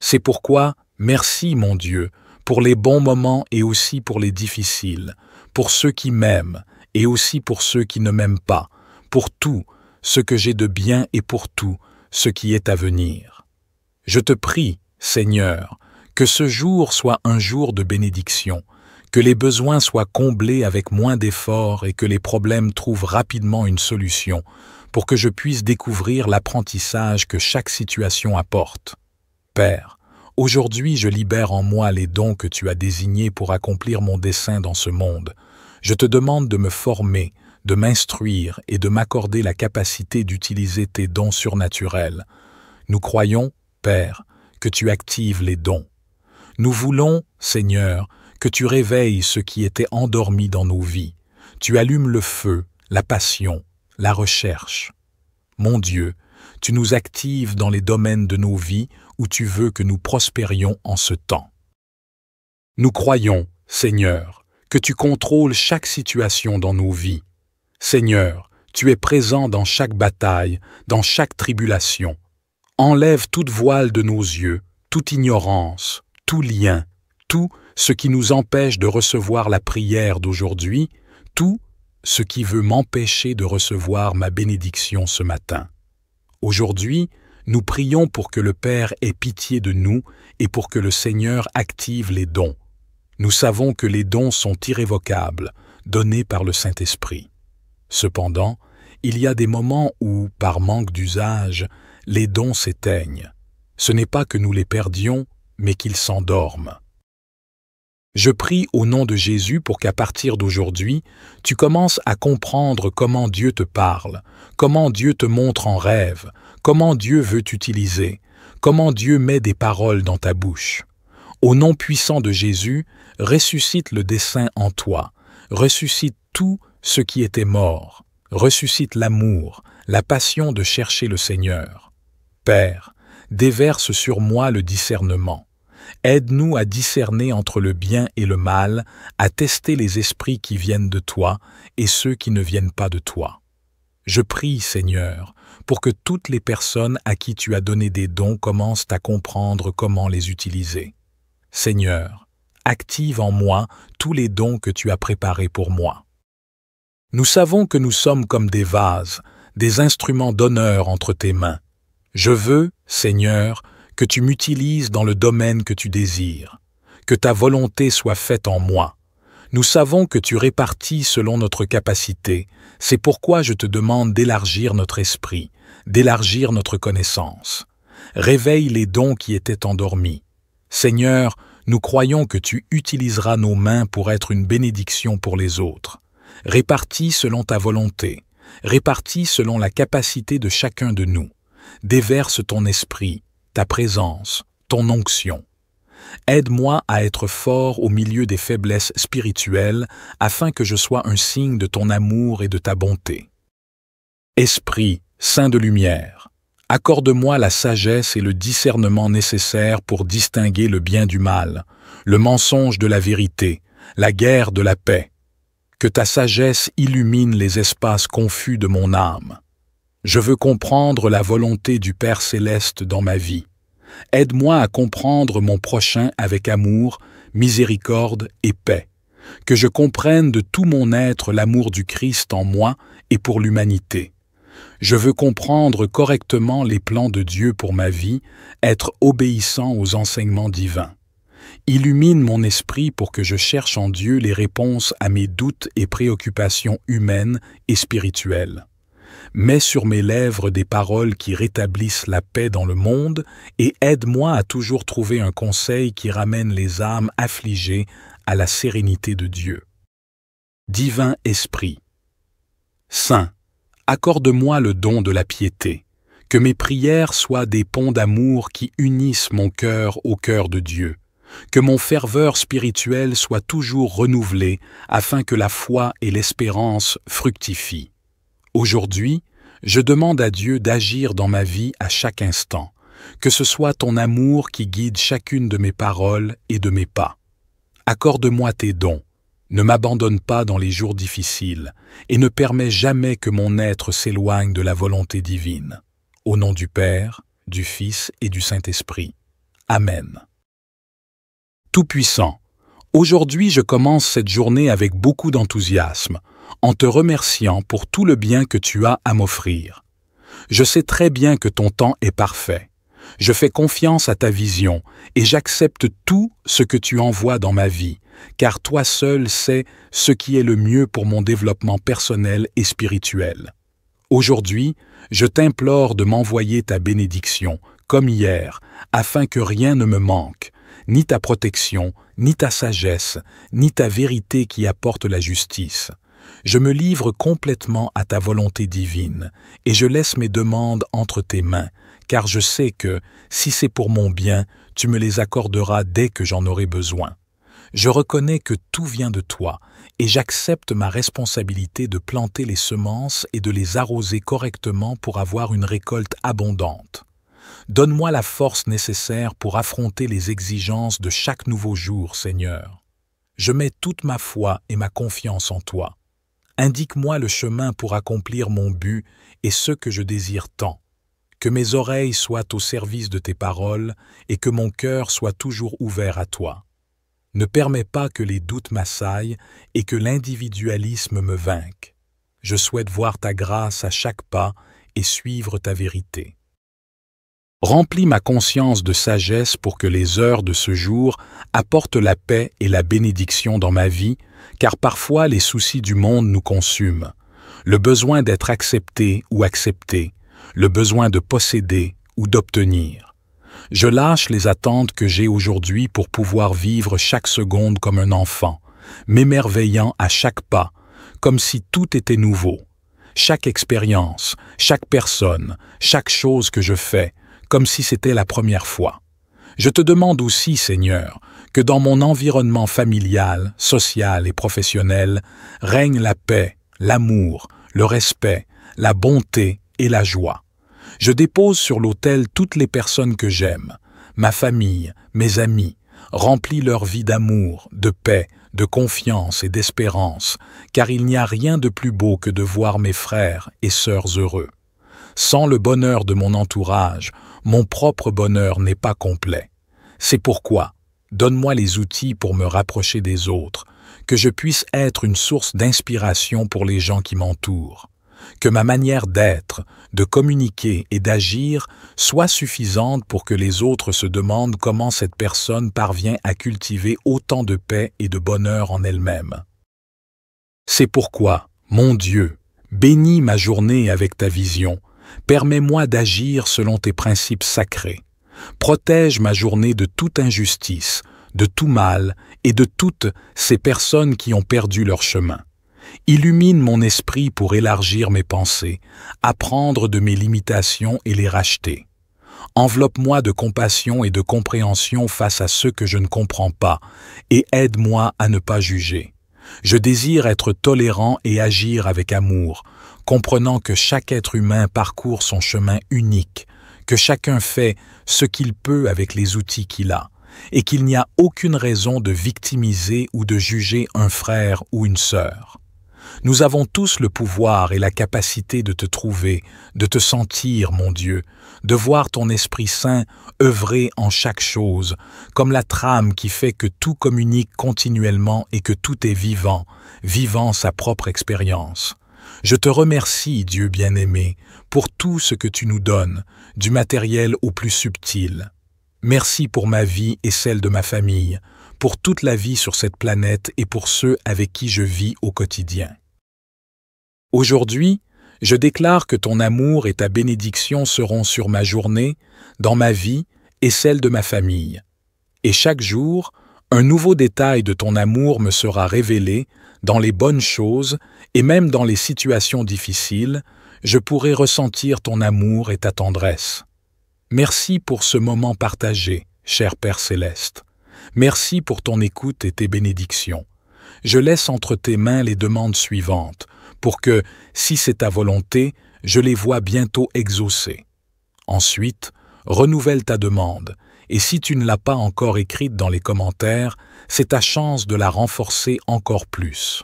C'est pourquoi Merci, mon Dieu, pour les bons moments et aussi pour les difficiles, pour ceux qui m'aiment et aussi pour ceux qui ne m'aiment pas, pour tout ce que j'ai de bien et pour tout ce qui est à venir. Je te prie, Seigneur, que ce jour soit un jour de bénédiction, que les besoins soient comblés avec moins d'efforts et que les problèmes trouvent rapidement une solution, pour que je puisse découvrir l'apprentissage que chaque situation apporte. Père, Aujourd'hui je libère en moi les dons que tu as désignés pour accomplir mon dessein dans ce monde. Je te demande de me former, de m'instruire et de m'accorder la capacité d'utiliser tes dons surnaturels. Nous croyons, Père, que tu actives les dons. Nous voulons, Seigneur, que tu réveilles ce qui était endormi dans nos vies. Tu allumes le feu, la passion, la recherche. Mon Dieu, tu nous actives dans les domaines de nos vies où tu veux que nous prospérions en ce temps. Nous croyons, Seigneur, que tu contrôles chaque situation dans nos vies. Seigneur, tu es présent dans chaque bataille, dans chaque tribulation. Enlève toute voile de nos yeux, toute ignorance, tout lien, tout ce qui nous empêche de recevoir la prière d'aujourd'hui, tout ce qui veut m'empêcher de recevoir ma bénédiction ce matin. Aujourd'hui, nous prions pour que le Père ait pitié de nous et pour que le Seigneur active les dons. Nous savons que les dons sont irrévocables, donnés par le Saint-Esprit. Cependant, il y a des moments où, par manque d'usage, les dons s'éteignent. Ce n'est pas que nous les perdions, mais qu'ils s'endorment. Je prie au nom de Jésus pour qu'à partir d'aujourd'hui, tu commences à comprendre comment Dieu te parle, comment Dieu te montre en rêve, comment Dieu veut t'utiliser, comment Dieu met des paroles dans ta bouche. Au nom puissant de Jésus, ressuscite le dessein en toi, ressuscite tout ce qui était mort, ressuscite l'amour, la passion de chercher le Seigneur. Père, déverse sur moi le discernement. Aide-nous à discerner entre le bien et le mal, à tester les esprits qui viennent de toi et ceux qui ne viennent pas de toi. Je prie, Seigneur, pour que toutes les personnes à qui tu as donné des dons commencent à comprendre comment les utiliser. Seigneur, active en moi tous les dons que tu as préparés pour moi. Nous savons que nous sommes comme des vases, des instruments d'honneur entre tes mains. Je veux, Seigneur, que tu m'utilises dans le domaine que tu désires, que ta volonté soit faite en moi, nous savons que tu répartis selon notre capacité, c'est pourquoi je te demande d'élargir notre esprit, d'élargir notre connaissance. Réveille les dons qui étaient endormis. Seigneur, nous croyons que tu utiliseras nos mains pour être une bénédiction pour les autres. Répartis selon ta volonté, répartis selon la capacité de chacun de nous. Déverse ton esprit, ta présence, ton onction. Aide-moi à être fort au milieu des faiblesses spirituelles, afin que je sois un signe de ton amour et de ta bonté. Esprit, Saint de lumière, accorde-moi la sagesse et le discernement nécessaires pour distinguer le bien du mal, le mensonge de la vérité, la guerre de la paix. Que ta sagesse illumine les espaces confus de mon âme. Je veux comprendre la volonté du Père céleste dans ma vie aide-moi à comprendre mon prochain avec amour, miséricorde et paix, que je comprenne de tout mon être l'amour du Christ en moi et pour l'humanité. Je veux comprendre correctement les plans de Dieu pour ma vie, être obéissant aux enseignements divins. Illumine mon esprit pour que je cherche en Dieu les réponses à mes doutes et préoccupations humaines et spirituelles. Mets sur mes lèvres des paroles qui rétablissent la paix dans le monde et aide-moi à toujours trouver un conseil qui ramène les âmes affligées à la sérénité de Dieu. Divin Esprit, Saint, accorde-moi le don de la piété, que mes prières soient des ponts d'amour qui unissent mon cœur au cœur de Dieu, que mon ferveur spirituelle soit toujours renouvelée afin que la foi et l'espérance fructifient. Aujourd'hui, je demande à Dieu d'agir dans ma vie à chaque instant, que ce soit ton amour qui guide chacune de mes paroles et de mes pas. Accorde-moi tes dons, ne m'abandonne pas dans les jours difficiles, et ne permets jamais que mon être s'éloigne de la volonté divine. Au nom du Père, du Fils et du Saint-Esprit. Amen. Tout-Puissant, aujourd'hui je commence cette journée avec beaucoup d'enthousiasme, en te remerciant pour tout le bien que tu as à m'offrir. Je sais très bien que ton temps est parfait. Je fais confiance à ta vision et j'accepte tout ce que tu envoies dans ma vie, car toi seul sais ce qui est le mieux pour mon développement personnel et spirituel. Aujourd'hui, je t'implore de m'envoyer ta bénédiction, comme hier, afin que rien ne me manque, ni ta protection, ni ta sagesse, ni ta vérité qui apporte la justice. Je me livre complètement à ta volonté divine, et je laisse mes demandes entre tes mains, car je sais que, si c'est pour mon bien, tu me les accorderas dès que j'en aurai besoin. Je reconnais que tout vient de toi, et j'accepte ma responsabilité de planter les semences et de les arroser correctement pour avoir une récolte abondante. Donne-moi la force nécessaire pour affronter les exigences de chaque nouveau jour, Seigneur. Je mets toute ma foi et ma confiance en toi. Indique-moi le chemin pour accomplir mon but et ce que je désire tant. Que mes oreilles soient au service de tes paroles et que mon cœur soit toujours ouvert à toi. Ne permets pas que les doutes m'assaillent et que l'individualisme me vainque. Je souhaite voir ta grâce à chaque pas et suivre ta vérité. Remplis ma conscience de sagesse pour que les heures de ce jour apportent la paix et la bénédiction dans ma vie, car parfois les soucis du monde nous consument. Le besoin d'être accepté ou accepté, le besoin de posséder ou d'obtenir. Je lâche les attentes que j'ai aujourd'hui pour pouvoir vivre chaque seconde comme un enfant, m'émerveillant à chaque pas, comme si tout était nouveau. Chaque expérience, chaque personne, chaque chose que je fais, comme si c'était la première fois. Je te demande aussi, Seigneur, que dans mon environnement familial, social et professionnel règne la paix, l'amour, le respect, la bonté et la joie. Je dépose sur l'autel toutes les personnes que j'aime, ma famille, mes amis, remplis leur vie d'amour, de paix, de confiance et d'espérance, car il n'y a rien de plus beau que de voir mes frères et sœurs heureux. Sans le bonheur de mon entourage, mon propre bonheur n'est pas complet. C'est pourquoi, donne-moi les outils pour me rapprocher des autres, que je puisse être une source d'inspiration pour les gens qui m'entourent, que ma manière d'être, de communiquer et d'agir soit suffisante pour que les autres se demandent comment cette personne parvient à cultiver autant de paix et de bonheur en elle-même. C'est pourquoi, mon Dieu, bénis ma journée avec ta vision, Permets-moi d'agir selon tes principes sacrés. Protège ma journée de toute injustice, de tout mal et de toutes ces personnes qui ont perdu leur chemin. Illumine mon esprit pour élargir mes pensées, apprendre de mes limitations et les racheter. Enveloppe-moi de compassion et de compréhension face à ceux que je ne comprends pas, et aide-moi à ne pas juger. Je désire être tolérant et agir avec amour, comprenant que chaque être humain parcourt son chemin unique, que chacun fait ce qu'il peut avec les outils qu'il a, et qu'il n'y a aucune raison de victimiser ou de juger un frère ou une sœur. Nous avons tous le pouvoir et la capacité de te trouver, de te sentir, mon Dieu, de voir ton Esprit Saint œuvrer en chaque chose, comme la trame qui fait que tout communique continuellement et que tout est vivant, vivant sa propre expérience. Je te remercie, Dieu bien-aimé, pour tout ce que tu nous donnes, du matériel au plus subtil. Merci pour ma vie et celle de ma famille, pour toute la vie sur cette planète et pour ceux avec qui je vis au quotidien. Aujourd'hui, je déclare que ton amour et ta bénédiction seront sur ma journée, dans ma vie et celle de ma famille. Et chaque jour, un nouveau détail de ton amour me sera révélé dans les bonnes choses et même dans les situations difficiles, je pourrai ressentir ton amour et ta tendresse. Merci pour ce moment partagé, cher Père céleste. Merci pour ton écoute et tes bénédictions. Je laisse entre tes mains les demandes suivantes, pour que, si c'est ta volonté, je les vois bientôt exaucées. Ensuite, renouvelle ta demande, et si tu ne l'as pas encore écrite dans les commentaires, c'est ta chance de la renforcer encore plus.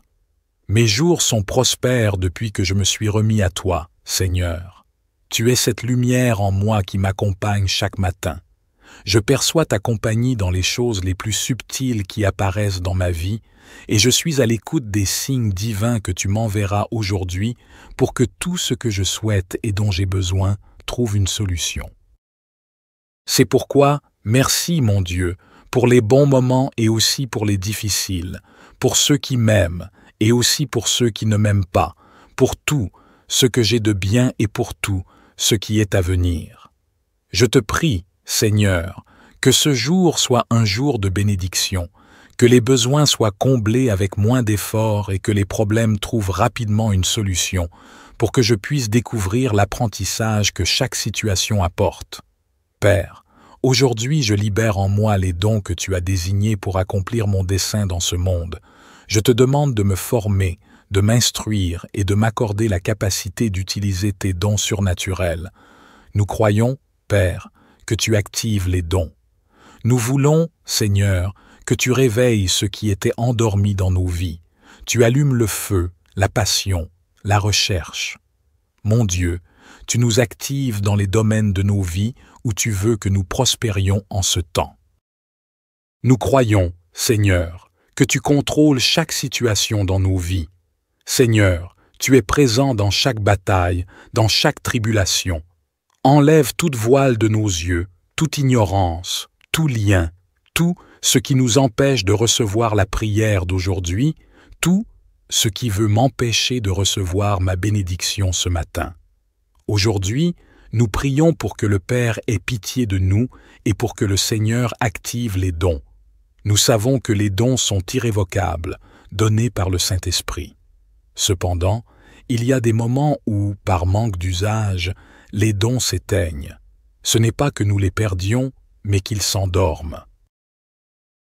Mes jours sont prospères depuis que je me suis remis à toi, Seigneur. Tu es cette lumière en moi qui m'accompagne chaque matin. Je perçois ta compagnie dans les choses les plus subtiles qui apparaissent dans ma vie, et je suis à l'écoute des signes divins que tu m'enverras aujourd'hui pour que tout ce que je souhaite et dont j'ai besoin trouve une solution. C'est pourquoi, merci mon Dieu, pour les bons moments et aussi pour les difficiles, pour ceux qui m'aiment et aussi pour ceux qui ne m'aiment pas, pour tout ce que j'ai de bien et pour tout ce qui est à venir. Je te prie, Seigneur, que ce jour soit un jour de bénédiction, que les besoins soient comblés avec moins d'efforts et que les problèmes trouvent rapidement une solution, pour que je puisse découvrir l'apprentissage que chaque situation apporte. Père, Aujourd'hui je libère en moi les dons que tu as désignés pour accomplir mon dessein dans ce monde. Je te demande de me former, de m'instruire et de m'accorder la capacité d'utiliser tes dons surnaturels. Nous croyons, Père, que tu actives les dons. Nous voulons, Seigneur, que tu réveilles ce qui était endormi dans nos vies. Tu allumes le feu, la passion, la recherche. Mon Dieu, tu nous actives dans les domaines de nos vies où tu veux que nous prospérions en ce temps. Nous croyons, Seigneur, que tu contrôles chaque situation dans nos vies. Seigneur, tu es présent dans chaque bataille, dans chaque tribulation. Enlève toute voile de nos yeux, toute ignorance, tout lien, tout ce qui nous empêche de recevoir la prière d'aujourd'hui, tout ce qui veut m'empêcher de recevoir ma bénédiction ce matin. Aujourd'hui, nous prions pour que le Père ait pitié de nous et pour que le Seigneur active les dons. Nous savons que les dons sont irrévocables, donnés par le Saint-Esprit. Cependant, il y a des moments où, par manque d'usage, les dons s'éteignent. Ce n'est pas que nous les perdions, mais qu'ils s'endorment.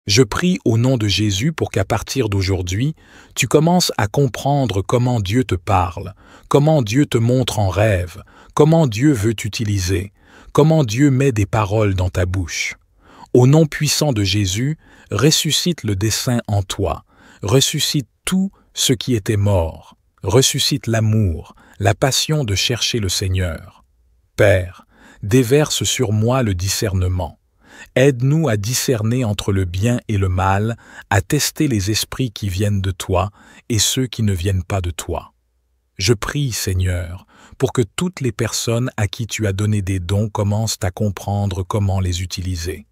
Je prie au nom de Jésus pour qu'à partir d'aujourd'hui, tu commences à comprendre comment Dieu te parle, comment Dieu te montre en rêve, comment Dieu veut t'utiliser, comment Dieu met des paroles dans ta bouche. Au nom puissant de Jésus, ressuscite le dessein en toi, ressuscite tout ce qui était mort, ressuscite l'amour, la passion de chercher le Seigneur. Père, déverse sur moi le discernement. Aide-nous à discerner entre le bien et le mal, à tester les esprits qui viennent de toi et ceux qui ne viennent pas de toi. Je prie, Seigneur, pour que toutes les personnes à qui tu as donné des dons commencent à comprendre comment les utiliser.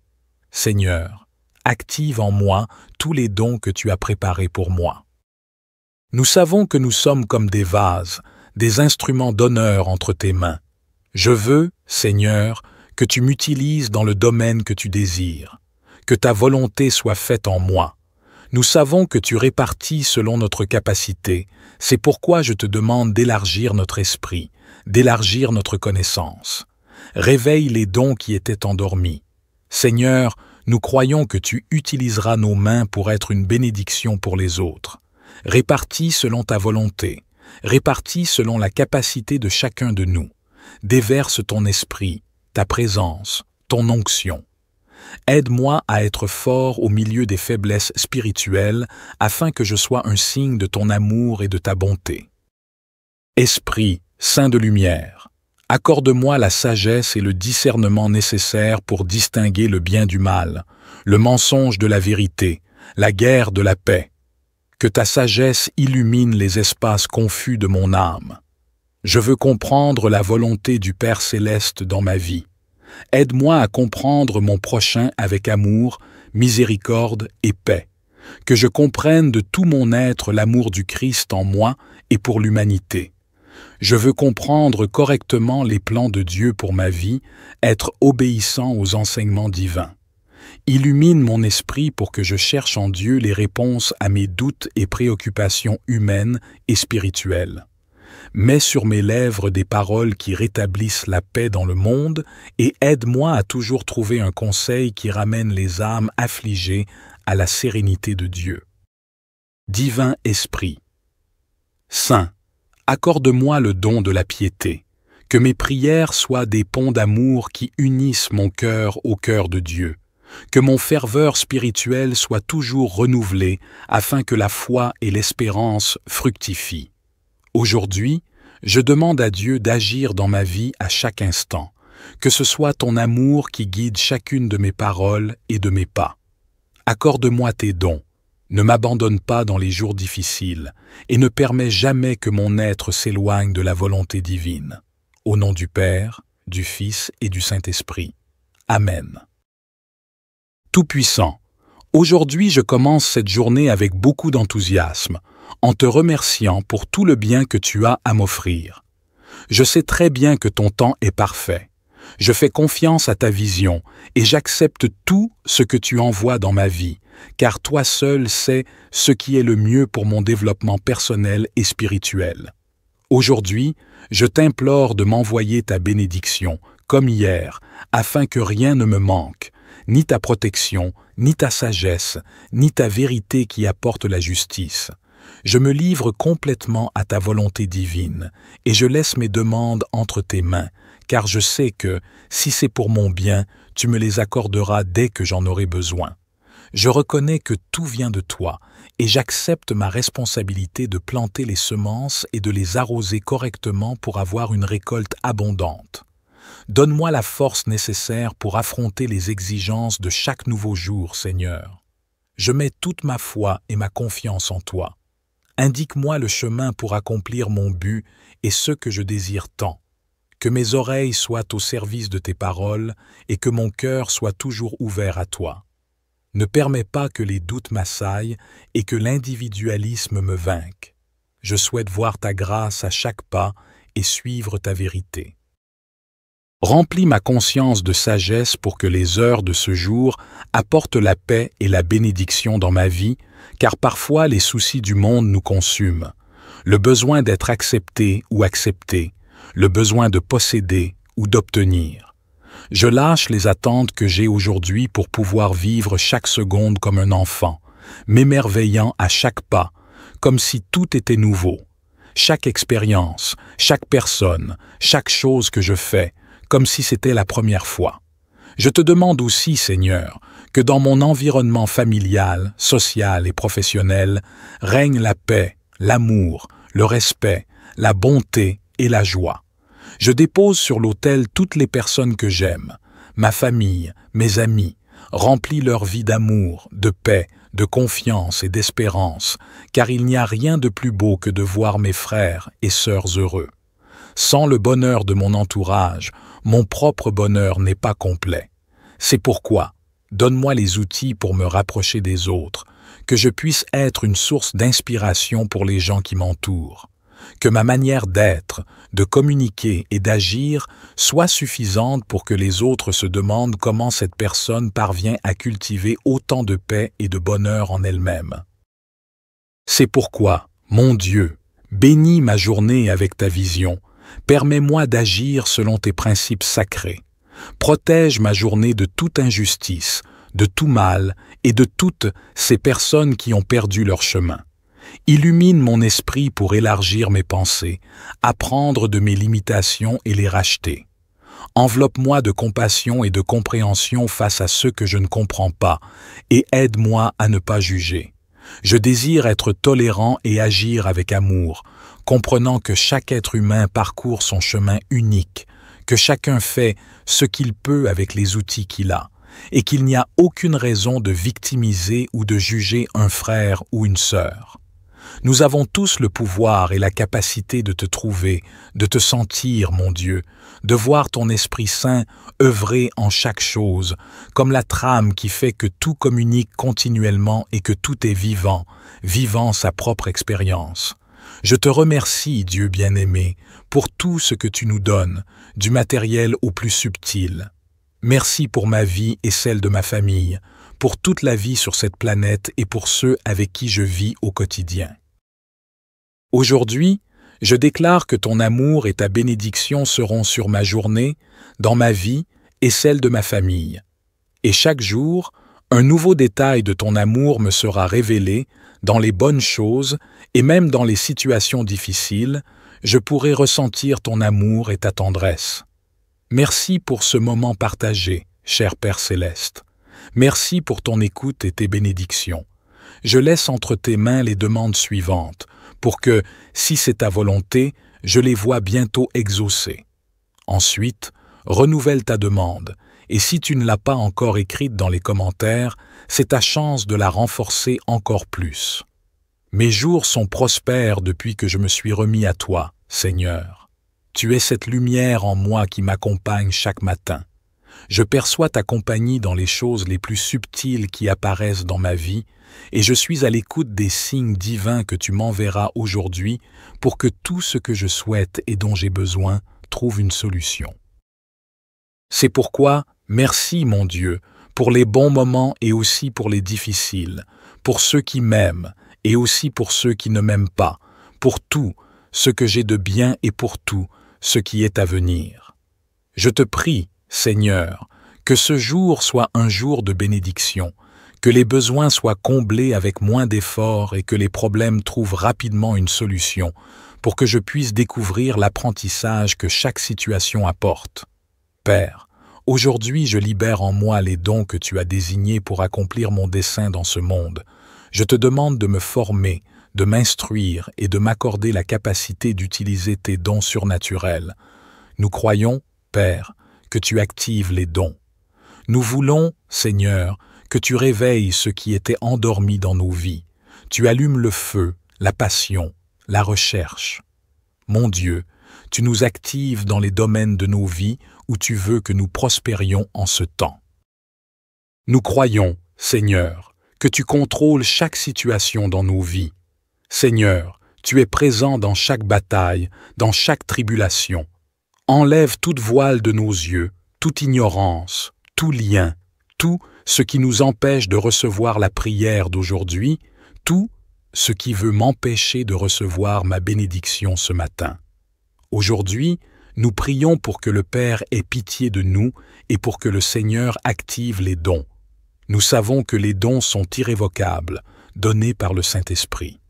Seigneur, active en moi tous les dons que tu as préparés pour moi. Nous savons que nous sommes comme des vases, des instruments d'honneur entre tes mains. Je veux, Seigneur, que tu m'utilises dans le domaine que tu désires, que ta volonté soit faite en moi, nous savons que tu répartis selon notre capacité, c'est pourquoi je te demande d'élargir notre esprit, d'élargir notre connaissance. Réveille les dons qui étaient endormis. Seigneur, nous croyons que tu utiliseras nos mains pour être une bénédiction pour les autres. Répartis selon ta volonté, répartis selon la capacité de chacun de nous. Déverse ton esprit, ta présence, ton onction. Aide-moi à être fort au milieu des faiblesses spirituelles, afin que je sois un signe de ton amour et de ta bonté. Esprit, Saint de lumière, accorde-moi la sagesse et le discernement nécessaires pour distinguer le bien du mal, le mensonge de la vérité, la guerre de la paix. Que ta sagesse illumine les espaces confus de mon âme. Je veux comprendre la volonté du Père céleste dans ma vie aide-moi à comprendre mon prochain avec amour, miséricorde et paix, que je comprenne de tout mon être l'amour du Christ en moi et pour l'humanité. Je veux comprendre correctement les plans de Dieu pour ma vie, être obéissant aux enseignements divins. Illumine mon esprit pour que je cherche en Dieu les réponses à mes doutes et préoccupations humaines et spirituelles. Mets sur mes lèvres des paroles qui rétablissent la paix dans le monde et aide-moi à toujours trouver un conseil qui ramène les âmes affligées à la sérénité de Dieu. Divin Esprit, Saint, accorde-moi le don de la piété, que mes prières soient des ponts d'amour qui unissent mon cœur au cœur de Dieu, que mon ferveur spirituelle soit toujours renouvelée afin que la foi et l'espérance fructifient. Aujourd'hui, je demande à Dieu d'agir dans ma vie à chaque instant, que ce soit ton amour qui guide chacune de mes paroles et de mes pas. Accorde-moi tes dons, ne m'abandonne pas dans les jours difficiles, et ne permets jamais que mon être s'éloigne de la volonté divine. Au nom du Père, du Fils et du Saint-Esprit. Amen. Tout-Puissant, aujourd'hui je commence cette journée avec beaucoup d'enthousiasme, en te remerciant pour tout le bien que tu as à m'offrir. Je sais très bien que ton temps est parfait. Je fais confiance à ta vision et j'accepte tout ce que tu envoies dans ma vie, car toi seul sais ce qui est le mieux pour mon développement personnel et spirituel. Aujourd'hui, je t'implore de m'envoyer ta bénédiction, comme hier, afin que rien ne me manque, ni ta protection, ni ta sagesse, ni ta vérité qui apporte la justice. Je me livre complètement à ta volonté divine, et je laisse mes demandes entre tes mains, car je sais que, si c'est pour mon bien, tu me les accorderas dès que j'en aurai besoin. Je reconnais que tout vient de toi, et j'accepte ma responsabilité de planter les semences et de les arroser correctement pour avoir une récolte abondante. Donne-moi la force nécessaire pour affronter les exigences de chaque nouveau jour, Seigneur. Je mets toute ma foi et ma confiance en toi. Indique-moi le chemin pour accomplir mon but et ce que je désire tant. Que mes oreilles soient au service de tes paroles et que mon cœur soit toujours ouvert à toi. Ne permets pas que les doutes m'assaillent et que l'individualisme me vainque. Je souhaite voir ta grâce à chaque pas et suivre ta vérité. Remplis ma conscience de sagesse pour que les heures de ce jour apportent la paix et la bénédiction dans ma vie, car parfois les soucis du monde nous consument. Le besoin d'être accepté ou accepté, le besoin de posséder ou d'obtenir. Je lâche les attentes que j'ai aujourd'hui pour pouvoir vivre chaque seconde comme un enfant, m'émerveillant à chaque pas, comme si tout était nouveau. Chaque expérience, chaque personne, chaque chose que je fais, comme si c'était la première fois. Je te demande aussi, Seigneur, que dans mon environnement familial, social et professionnel règne la paix, l'amour, le respect, la bonté et la joie. Je dépose sur l'autel toutes les personnes que j'aime, ma famille, mes amis, remplis leur vie d'amour, de paix, de confiance et d'espérance, car il n'y a rien de plus beau que de voir mes frères et sœurs heureux. Sans le bonheur de mon entourage, mon propre bonheur n'est pas complet. C'est pourquoi, Donne-moi les outils pour me rapprocher des autres, que je puisse être une source d'inspiration pour les gens qui m'entourent, que ma manière d'être, de communiquer et d'agir soit suffisante pour que les autres se demandent comment cette personne parvient à cultiver autant de paix et de bonheur en elle-même. C'est pourquoi, mon Dieu, bénis ma journée avec ta vision, permets-moi d'agir selon tes principes sacrés. Protège ma journée de toute injustice, de tout mal et de toutes ces personnes qui ont perdu leur chemin. Illumine mon esprit pour élargir mes pensées, apprendre de mes limitations et les racheter. Enveloppe-moi de compassion et de compréhension face à ceux que je ne comprends pas, et aide-moi à ne pas juger. Je désire être tolérant et agir avec amour, comprenant que chaque être humain parcourt son chemin unique, que chacun fait ce qu'il peut avec les outils qu'il a, et qu'il n'y a aucune raison de victimiser ou de juger un frère ou une sœur. Nous avons tous le pouvoir et la capacité de te trouver, de te sentir, mon Dieu, de voir ton Esprit Saint œuvrer en chaque chose, comme la trame qui fait que tout communique continuellement et que tout est vivant, vivant sa propre expérience. Je te remercie, Dieu bien-aimé, pour tout ce que tu nous donnes, du matériel au plus subtil. Merci pour ma vie et celle de ma famille, pour toute la vie sur cette planète et pour ceux avec qui je vis au quotidien. Aujourd'hui, je déclare que ton amour et ta bénédiction seront sur ma journée, dans ma vie et celle de ma famille. Et chaque jour, un nouveau détail de ton amour me sera révélé dans les bonnes choses et même dans les situations difficiles je pourrai ressentir ton amour et ta tendresse. Merci pour ce moment partagé, cher Père céleste. Merci pour ton écoute et tes bénédictions. Je laisse entre tes mains les demandes suivantes, pour que, si c'est ta volonté, je les vois bientôt exaucées. Ensuite, renouvelle ta demande, et si tu ne l'as pas encore écrite dans les commentaires, c'est ta chance de la renforcer encore plus. Mes jours sont prospères depuis que je me suis remis à toi, Seigneur. Tu es cette lumière en moi qui m'accompagne chaque matin. Je perçois ta compagnie dans les choses les plus subtiles qui apparaissent dans ma vie, et je suis à l'écoute des signes divins que tu m'enverras aujourd'hui pour que tout ce que je souhaite et dont j'ai besoin trouve une solution. C'est pourquoi, merci mon Dieu, pour les bons moments et aussi pour les difficiles, pour ceux qui m'aiment, et aussi pour ceux qui ne m'aiment pas, pour tout ce que j'ai de bien et pour tout ce qui est à venir. Je te prie, Seigneur, que ce jour soit un jour de bénédiction, que les besoins soient comblés avec moins d'efforts et que les problèmes trouvent rapidement une solution, pour que je puisse découvrir l'apprentissage que chaque situation apporte. Père, aujourd'hui je libère en moi les dons que tu as désignés pour accomplir mon dessein dans ce monde, je te demande de me former, de m'instruire et de m'accorder la capacité d'utiliser tes dons surnaturels. Nous croyons, Père, que tu actives les dons. Nous voulons, Seigneur, que tu réveilles ce qui était endormi dans nos vies. Tu allumes le feu, la passion, la recherche. Mon Dieu, tu nous actives dans les domaines de nos vies où tu veux que nous prospérions en ce temps. Nous croyons, Seigneur, que tu contrôles chaque situation dans nos vies. Seigneur, tu es présent dans chaque bataille, dans chaque tribulation. Enlève toute voile de nos yeux, toute ignorance, tout lien, tout ce qui nous empêche de recevoir la prière d'aujourd'hui, tout ce qui veut m'empêcher de recevoir ma bénédiction ce matin. Aujourd'hui, nous prions pour que le Père ait pitié de nous et pour que le Seigneur active les dons. Nous savons que les dons sont irrévocables, donnés par le Saint-Esprit.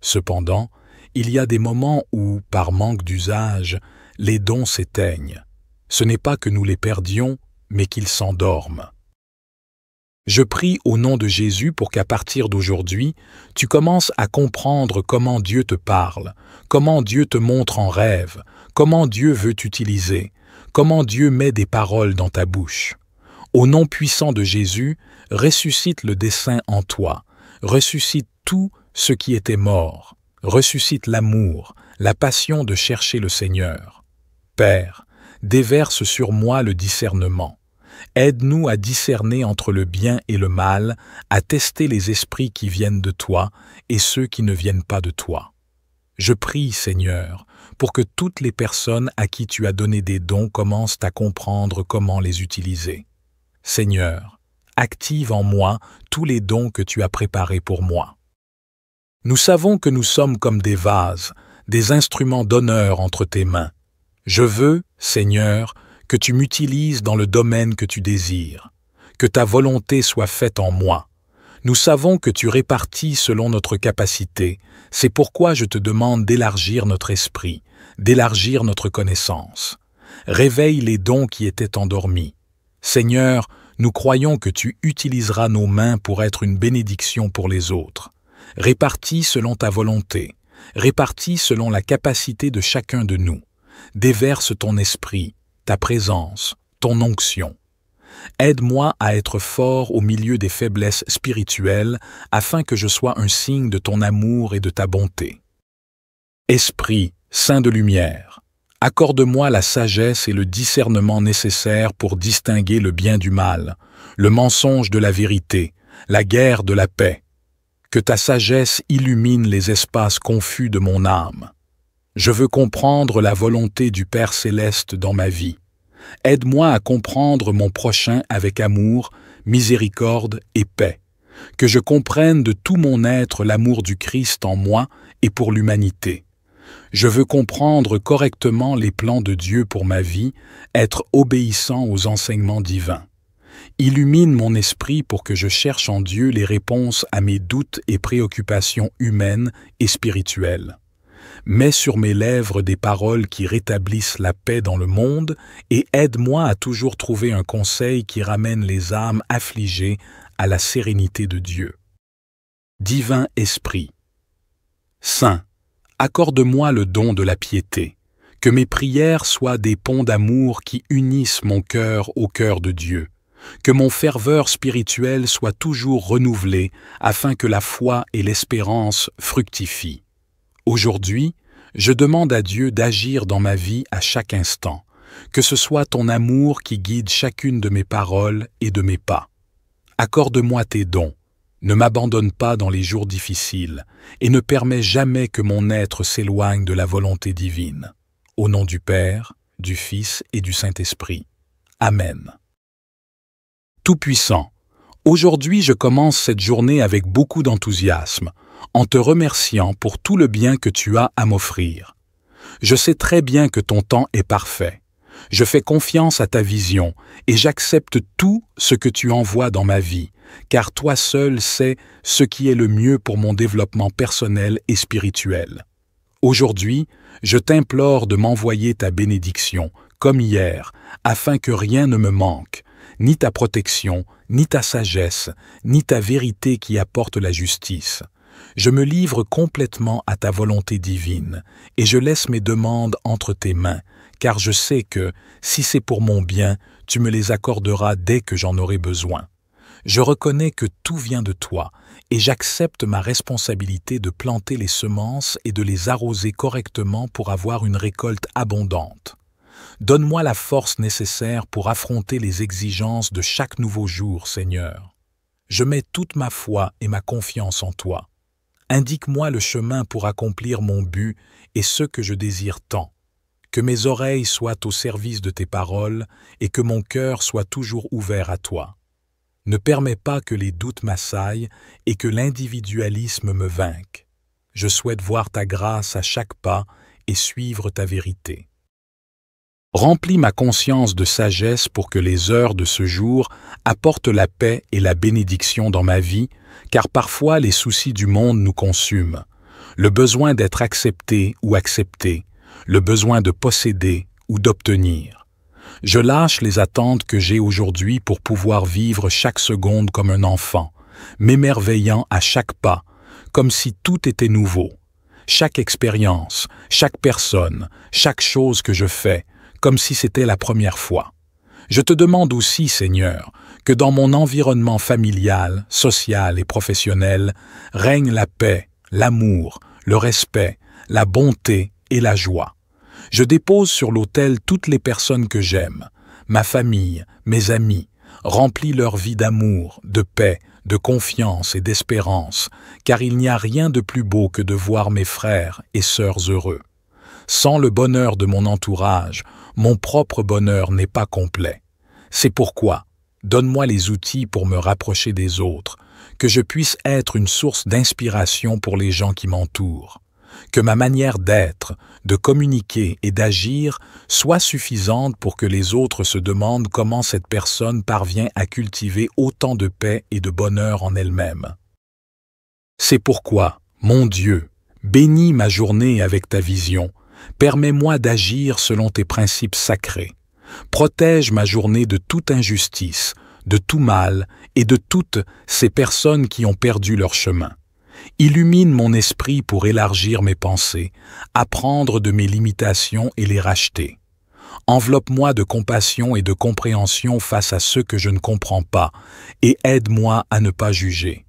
Cependant, il y a des moments où, par manque d'usage, les dons s'éteignent. Ce n'est pas que nous les perdions, mais qu'ils s'endorment. Je prie au nom de Jésus pour qu'à partir d'aujourd'hui, tu commences à comprendre comment Dieu te parle, comment Dieu te montre en rêve, comment Dieu veut t'utiliser, comment Dieu met des paroles dans ta bouche. Au nom puissant de Jésus, ressuscite le dessein en toi, ressuscite tout ce qui était mort, ressuscite l'amour, la passion de chercher le Seigneur. Père, déverse sur moi le discernement. Aide-nous à discerner entre le bien et le mal, à tester les esprits qui viennent de toi et ceux qui ne viennent pas de toi. Je prie, Seigneur, pour que toutes les personnes à qui tu as donné des dons commencent à comprendre comment les utiliser. Seigneur, active en moi tous les dons que tu as préparés pour moi. Nous savons que nous sommes comme des vases, des instruments d'honneur entre tes mains. Je veux, Seigneur, que tu m'utilises dans le domaine que tu désires, que ta volonté soit faite en moi. Nous savons que tu répartis selon notre capacité, c'est pourquoi je te demande d'élargir notre esprit, d'élargir notre connaissance. Réveille les dons qui étaient endormis, Seigneur, nous croyons que tu utiliseras nos mains pour être une bénédiction pour les autres, Répartis selon ta volonté, répartis selon la capacité de chacun de nous. Déverse ton esprit, ta présence, ton onction. Aide-moi à être fort au milieu des faiblesses spirituelles, afin que je sois un signe de ton amour et de ta bonté. Esprit, Saint de lumière, Accorde-moi la sagesse et le discernement nécessaires pour distinguer le bien du mal, le mensonge de la vérité, la guerre de la paix. Que ta sagesse illumine les espaces confus de mon âme. Je veux comprendre la volonté du Père céleste dans ma vie. Aide-moi à comprendre mon prochain avec amour, miséricorde et paix. Que je comprenne de tout mon être l'amour du Christ en moi et pour l'humanité. Je veux comprendre correctement les plans de Dieu pour ma vie, être obéissant aux enseignements divins. Illumine mon esprit pour que je cherche en Dieu les réponses à mes doutes et préoccupations humaines et spirituelles. Mets sur mes lèvres des paroles qui rétablissent la paix dans le monde et aide-moi à toujours trouver un conseil qui ramène les âmes affligées à la sérénité de Dieu. Divin Esprit, Saint, accorde-moi le don de la piété, que mes prières soient des ponts d'amour qui unissent mon cœur au cœur de Dieu, que mon ferveur spirituelle soit toujours renouvelée afin que la foi et l'espérance fructifient. Aujourd'hui, je demande à Dieu d'agir dans ma vie à chaque instant, que ce soit ton amour qui guide chacune de mes paroles et de mes pas. Accorde-moi tes dons, ne m'abandonne pas dans les jours difficiles et ne permets jamais que mon être s'éloigne de la volonté divine. Au nom du Père, du Fils et du Saint-Esprit. Amen. Tout-Puissant, aujourd'hui je commence cette journée avec beaucoup d'enthousiasme, en te remerciant pour tout le bien que tu as à m'offrir. Je sais très bien que ton temps est parfait. Je fais confiance à ta vision et j'accepte tout ce que tu envoies dans ma vie, car toi seul sais ce qui est le mieux pour mon développement personnel et spirituel. Aujourd'hui, je t'implore de m'envoyer ta bénédiction, comme hier, afin que rien ne me manque, ni ta protection, ni ta sagesse, ni ta vérité qui apporte la justice. Je me livre complètement à ta volonté divine, et je laisse mes demandes entre tes mains, car je sais que, si c'est pour mon bien, tu me les accorderas dès que j'en aurai besoin. Je reconnais que tout vient de toi et j'accepte ma responsabilité de planter les semences et de les arroser correctement pour avoir une récolte abondante. Donne-moi la force nécessaire pour affronter les exigences de chaque nouveau jour, Seigneur. Je mets toute ma foi et ma confiance en toi. Indique-moi le chemin pour accomplir mon but et ce que je désire tant. Que mes oreilles soient au service de tes paroles et que mon cœur soit toujours ouvert à toi. Ne permets pas que les doutes m'assaillent et que l'individualisme me vainque. Je souhaite voir ta grâce à chaque pas et suivre ta vérité. Remplis ma conscience de sagesse pour que les heures de ce jour apportent la paix et la bénédiction dans ma vie, car parfois les soucis du monde nous consument. Le besoin d'être accepté ou accepté, le besoin de posséder ou d'obtenir. Je lâche les attentes que j'ai aujourd'hui pour pouvoir vivre chaque seconde comme un enfant, m'émerveillant à chaque pas, comme si tout était nouveau. Chaque expérience, chaque personne, chaque chose que je fais, comme si c'était la première fois. Je te demande aussi, Seigneur, que dans mon environnement familial, social et professionnel, règne la paix, l'amour, le respect, la bonté et la joie je dépose sur l'autel toutes les personnes que j'aime, ma famille, mes amis, remplis leur vie d'amour, de paix, de confiance et d'espérance, car il n'y a rien de plus beau que de voir mes frères et sœurs heureux. Sans le bonheur de mon entourage, mon propre bonheur n'est pas complet. C'est pourquoi, donne-moi les outils pour me rapprocher des autres, que je puisse être une source d'inspiration pour les gens qui m'entourent que ma manière d'être, de communiquer et d'agir soit suffisante pour que les autres se demandent comment cette personne parvient à cultiver autant de paix et de bonheur en elle-même. C'est pourquoi, mon Dieu, bénis ma journée avec ta vision, permets-moi d'agir selon tes principes sacrés, protège ma journée de toute injustice, de tout mal et de toutes ces personnes qui ont perdu leur chemin illumine mon esprit pour élargir mes pensées, apprendre de mes limitations et les racheter. Enveloppe-moi de compassion et de compréhension face à ceux que je ne comprends pas, et aide-moi à ne pas juger.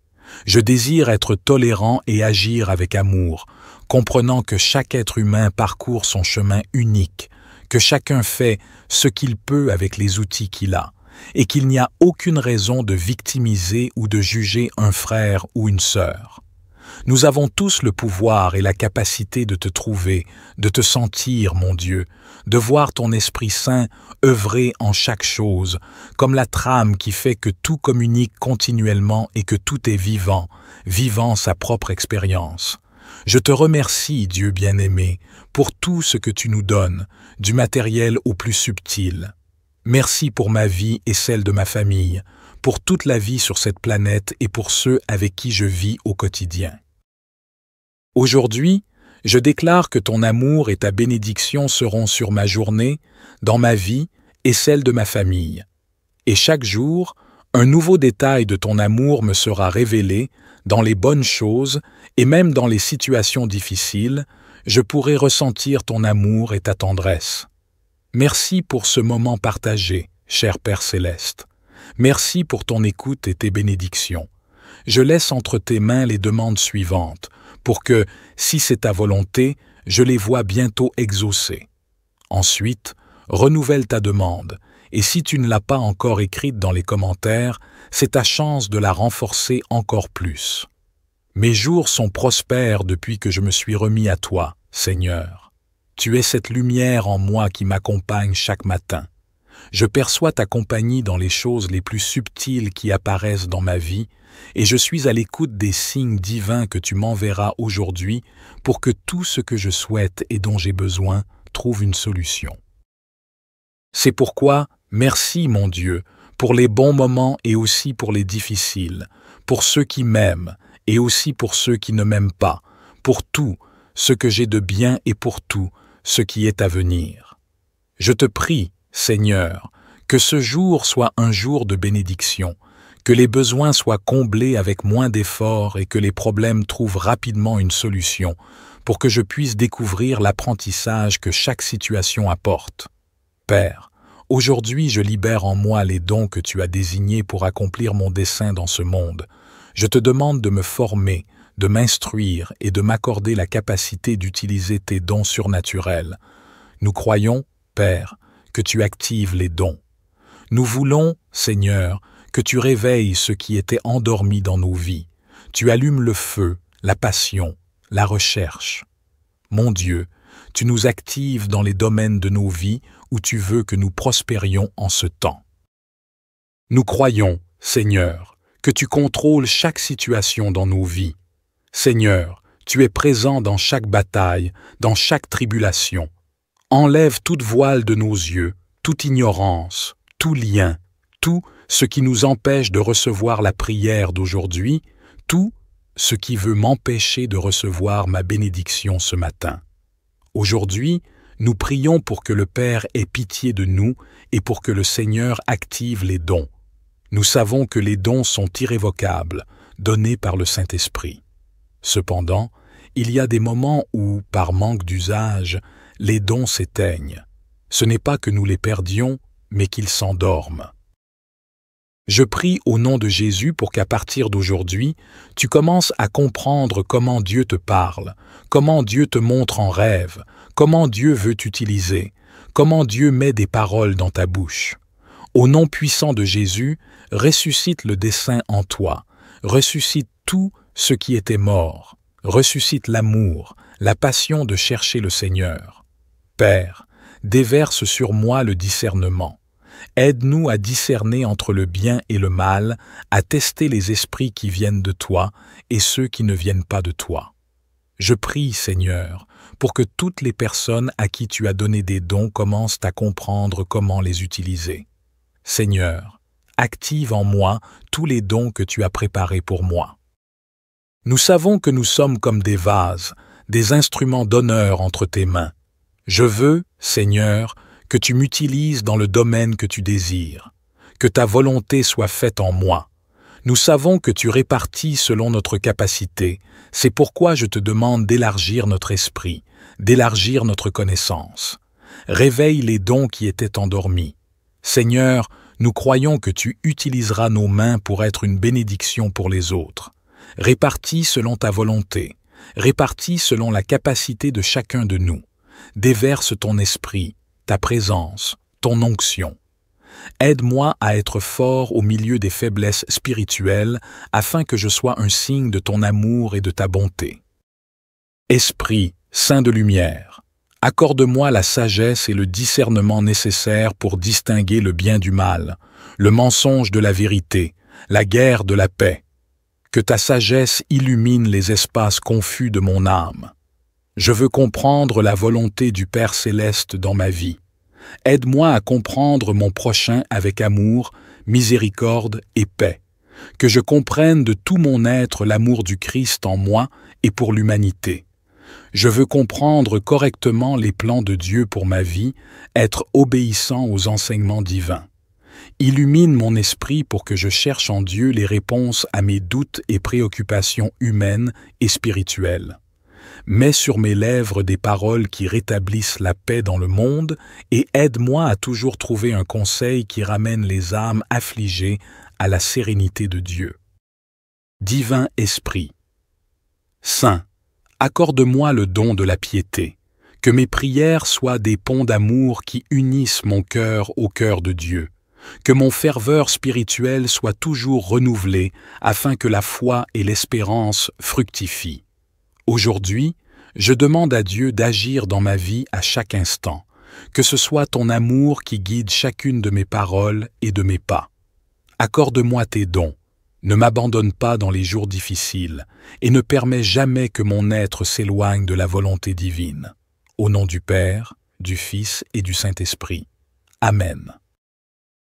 Je désire être tolérant et agir avec amour, comprenant que chaque être humain parcourt son chemin unique, que chacun fait ce qu'il peut avec les outils qu'il a, et qu'il n'y a aucune raison de victimiser ou de juger un frère ou une sœur. Nous avons tous le pouvoir et la capacité de te trouver, de te sentir, mon Dieu, de voir ton Esprit Saint œuvrer en chaque chose, comme la trame qui fait que tout communique continuellement et que tout est vivant, vivant sa propre expérience. Je te remercie, Dieu bien-aimé, pour tout ce que tu nous donnes, du matériel au plus subtil. Merci pour ma vie et celle de ma famille, pour toute la vie sur cette planète et pour ceux avec qui je vis au quotidien. Aujourd'hui, je déclare que ton amour et ta bénédiction seront sur ma journée, dans ma vie et celle de ma famille. Et chaque jour, un nouveau détail de ton amour me sera révélé, dans les bonnes choses et même dans les situations difficiles, je pourrai ressentir ton amour et ta tendresse. Merci pour ce moment partagé, cher Père céleste. Merci pour ton écoute et tes bénédictions. Je laisse entre tes mains les demandes suivantes, pour que, si c'est ta volonté, je les vois bientôt exaucés. Ensuite, renouvelle ta demande, et si tu ne l'as pas encore écrite dans les commentaires, c'est ta chance de la renforcer encore plus. Mes jours sont prospères depuis que je me suis remis à toi, Seigneur. Tu es cette lumière en moi qui m'accompagne chaque matin. Je perçois ta compagnie dans les choses les plus subtiles qui apparaissent dans ma vie et je suis à l'écoute des signes divins que tu m'enverras aujourd'hui pour que tout ce que je souhaite et dont j'ai besoin trouve une solution. C'est pourquoi, merci mon Dieu, pour les bons moments et aussi pour les difficiles, pour ceux qui m'aiment et aussi pour ceux qui ne m'aiment pas, pour tout ce que j'ai de bien et pour tout ce qui est à venir. Je te prie, Seigneur, que ce jour soit un jour de bénédiction, que les besoins soient comblés avec moins d'efforts et que les problèmes trouvent rapidement une solution, pour que je puisse découvrir l'apprentissage que chaque situation apporte. Père, aujourd'hui je libère en moi les dons que tu as désignés pour accomplir mon dessein dans ce monde. Je te demande de me former, de m'instruire et de m'accorder la capacité d'utiliser tes dons surnaturels. Nous croyons, Père, que tu actives les dons. Nous voulons, Seigneur, que tu réveilles ce qui était endormi dans nos vies. Tu allumes le feu, la passion, la recherche. Mon Dieu, tu nous actives dans les domaines de nos vies où tu veux que nous prospérions en ce temps. Nous croyons, Seigneur, que tu contrôles chaque situation dans nos vies. Seigneur, tu es présent dans chaque bataille, dans chaque tribulation. Enlève toute voile de nos yeux, toute ignorance, tout lien, tout ce qui nous empêche de recevoir la prière d'aujourd'hui, tout ce qui veut m'empêcher de recevoir ma bénédiction ce matin. Aujourd'hui, nous prions pour que le Père ait pitié de nous et pour que le Seigneur active les dons. Nous savons que les dons sont irrévocables, donnés par le Saint-Esprit. Cependant, il y a des moments où, par manque d'usage, les dons s'éteignent. Ce n'est pas que nous les perdions, mais qu'ils s'endorment. Je prie au nom de Jésus pour qu'à partir d'aujourd'hui, tu commences à comprendre comment Dieu te parle, comment Dieu te montre en rêve, comment Dieu veut t'utiliser, comment Dieu met des paroles dans ta bouche. Au nom puissant de Jésus, ressuscite le dessein en toi, ressuscite tout ce qui était mort, ressuscite l'amour, la passion de chercher le Seigneur. Père, déverse sur moi le discernement Aide-nous à discerner entre le bien et le mal, à tester les esprits qui viennent de toi et ceux qui ne viennent pas de toi. Je prie, Seigneur, pour que toutes les personnes à qui tu as donné des dons commencent à comprendre comment les utiliser. Seigneur, active en moi tous les dons que tu as préparés pour moi. Nous savons que nous sommes comme des vases, des instruments d'honneur entre tes mains. Je veux, Seigneur, que tu m'utilises dans le domaine que tu désires, que ta volonté soit faite en moi. Nous savons que tu répartis selon notre capacité, c'est pourquoi je te demande d'élargir notre esprit, d'élargir notre connaissance. Réveille les dons qui étaient endormis. Seigneur, nous croyons que tu utiliseras nos mains pour être une bénédiction pour les autres. Répartis selon ta volonté, répartis selon la capacité de chacun de nous. Déverse ton esprit, ta présence, ton onction. Aide-moi à être fort au milieu des faiblesses spirituelles afin que je sois un signe de ton amour et de ta bonté. Esprit, Saint de lumière, accorde-moi la sagesse et le discernement nécessaires pour distinguer le bien du mal, le mensonge de la vérité, la guerre de la paix. Que ta sagesse illumine les espaces confus de mon âme, je veux comprendre la volonté du Père céleste dans ma vie. Aide-moi à comprendre mon prochain avec amour, miséricorde et paix. Que je comprenne de tout mon être l'amour du Christ en moi et pour l'humanité. Je veux comprendre correctement les plans de Dieu pour ma vie, être obéissant aux enseignements divins. Illumine mon esprit pour que je cherche en Dieu les réponses à mes doutes et préoccupations humaines et spirituelles. Mets sur mes lèvres des paroles qui rétablissent la paix dans le monde et aide-moi à toujours trouver un conseil qui ramène les âmes affligées à la sérénité de Dieu. Divin Esprit, Saint, accorde-moi le don de la piété, que mes prières soient des ponts d'amour qui unissent mon cœur au cœur de Dieu, que mon ferveur spirituelle soit toujours renouvelée afin que la foi et l'espérance fructifient. Aujourd'hui, je demande à Dieu d'agir dans ma vie à chaque instant, que ce soit ton amour qui guide chacune de mes paroles et de mes pas. Accorde-moi tes dons, ne m'abandonne pas dans les jours difficiles, et ne permets jamais que mon être s'éloigne de la volonté divine. Au nom du Père, du Fils et du Saint-Esprit. Amen.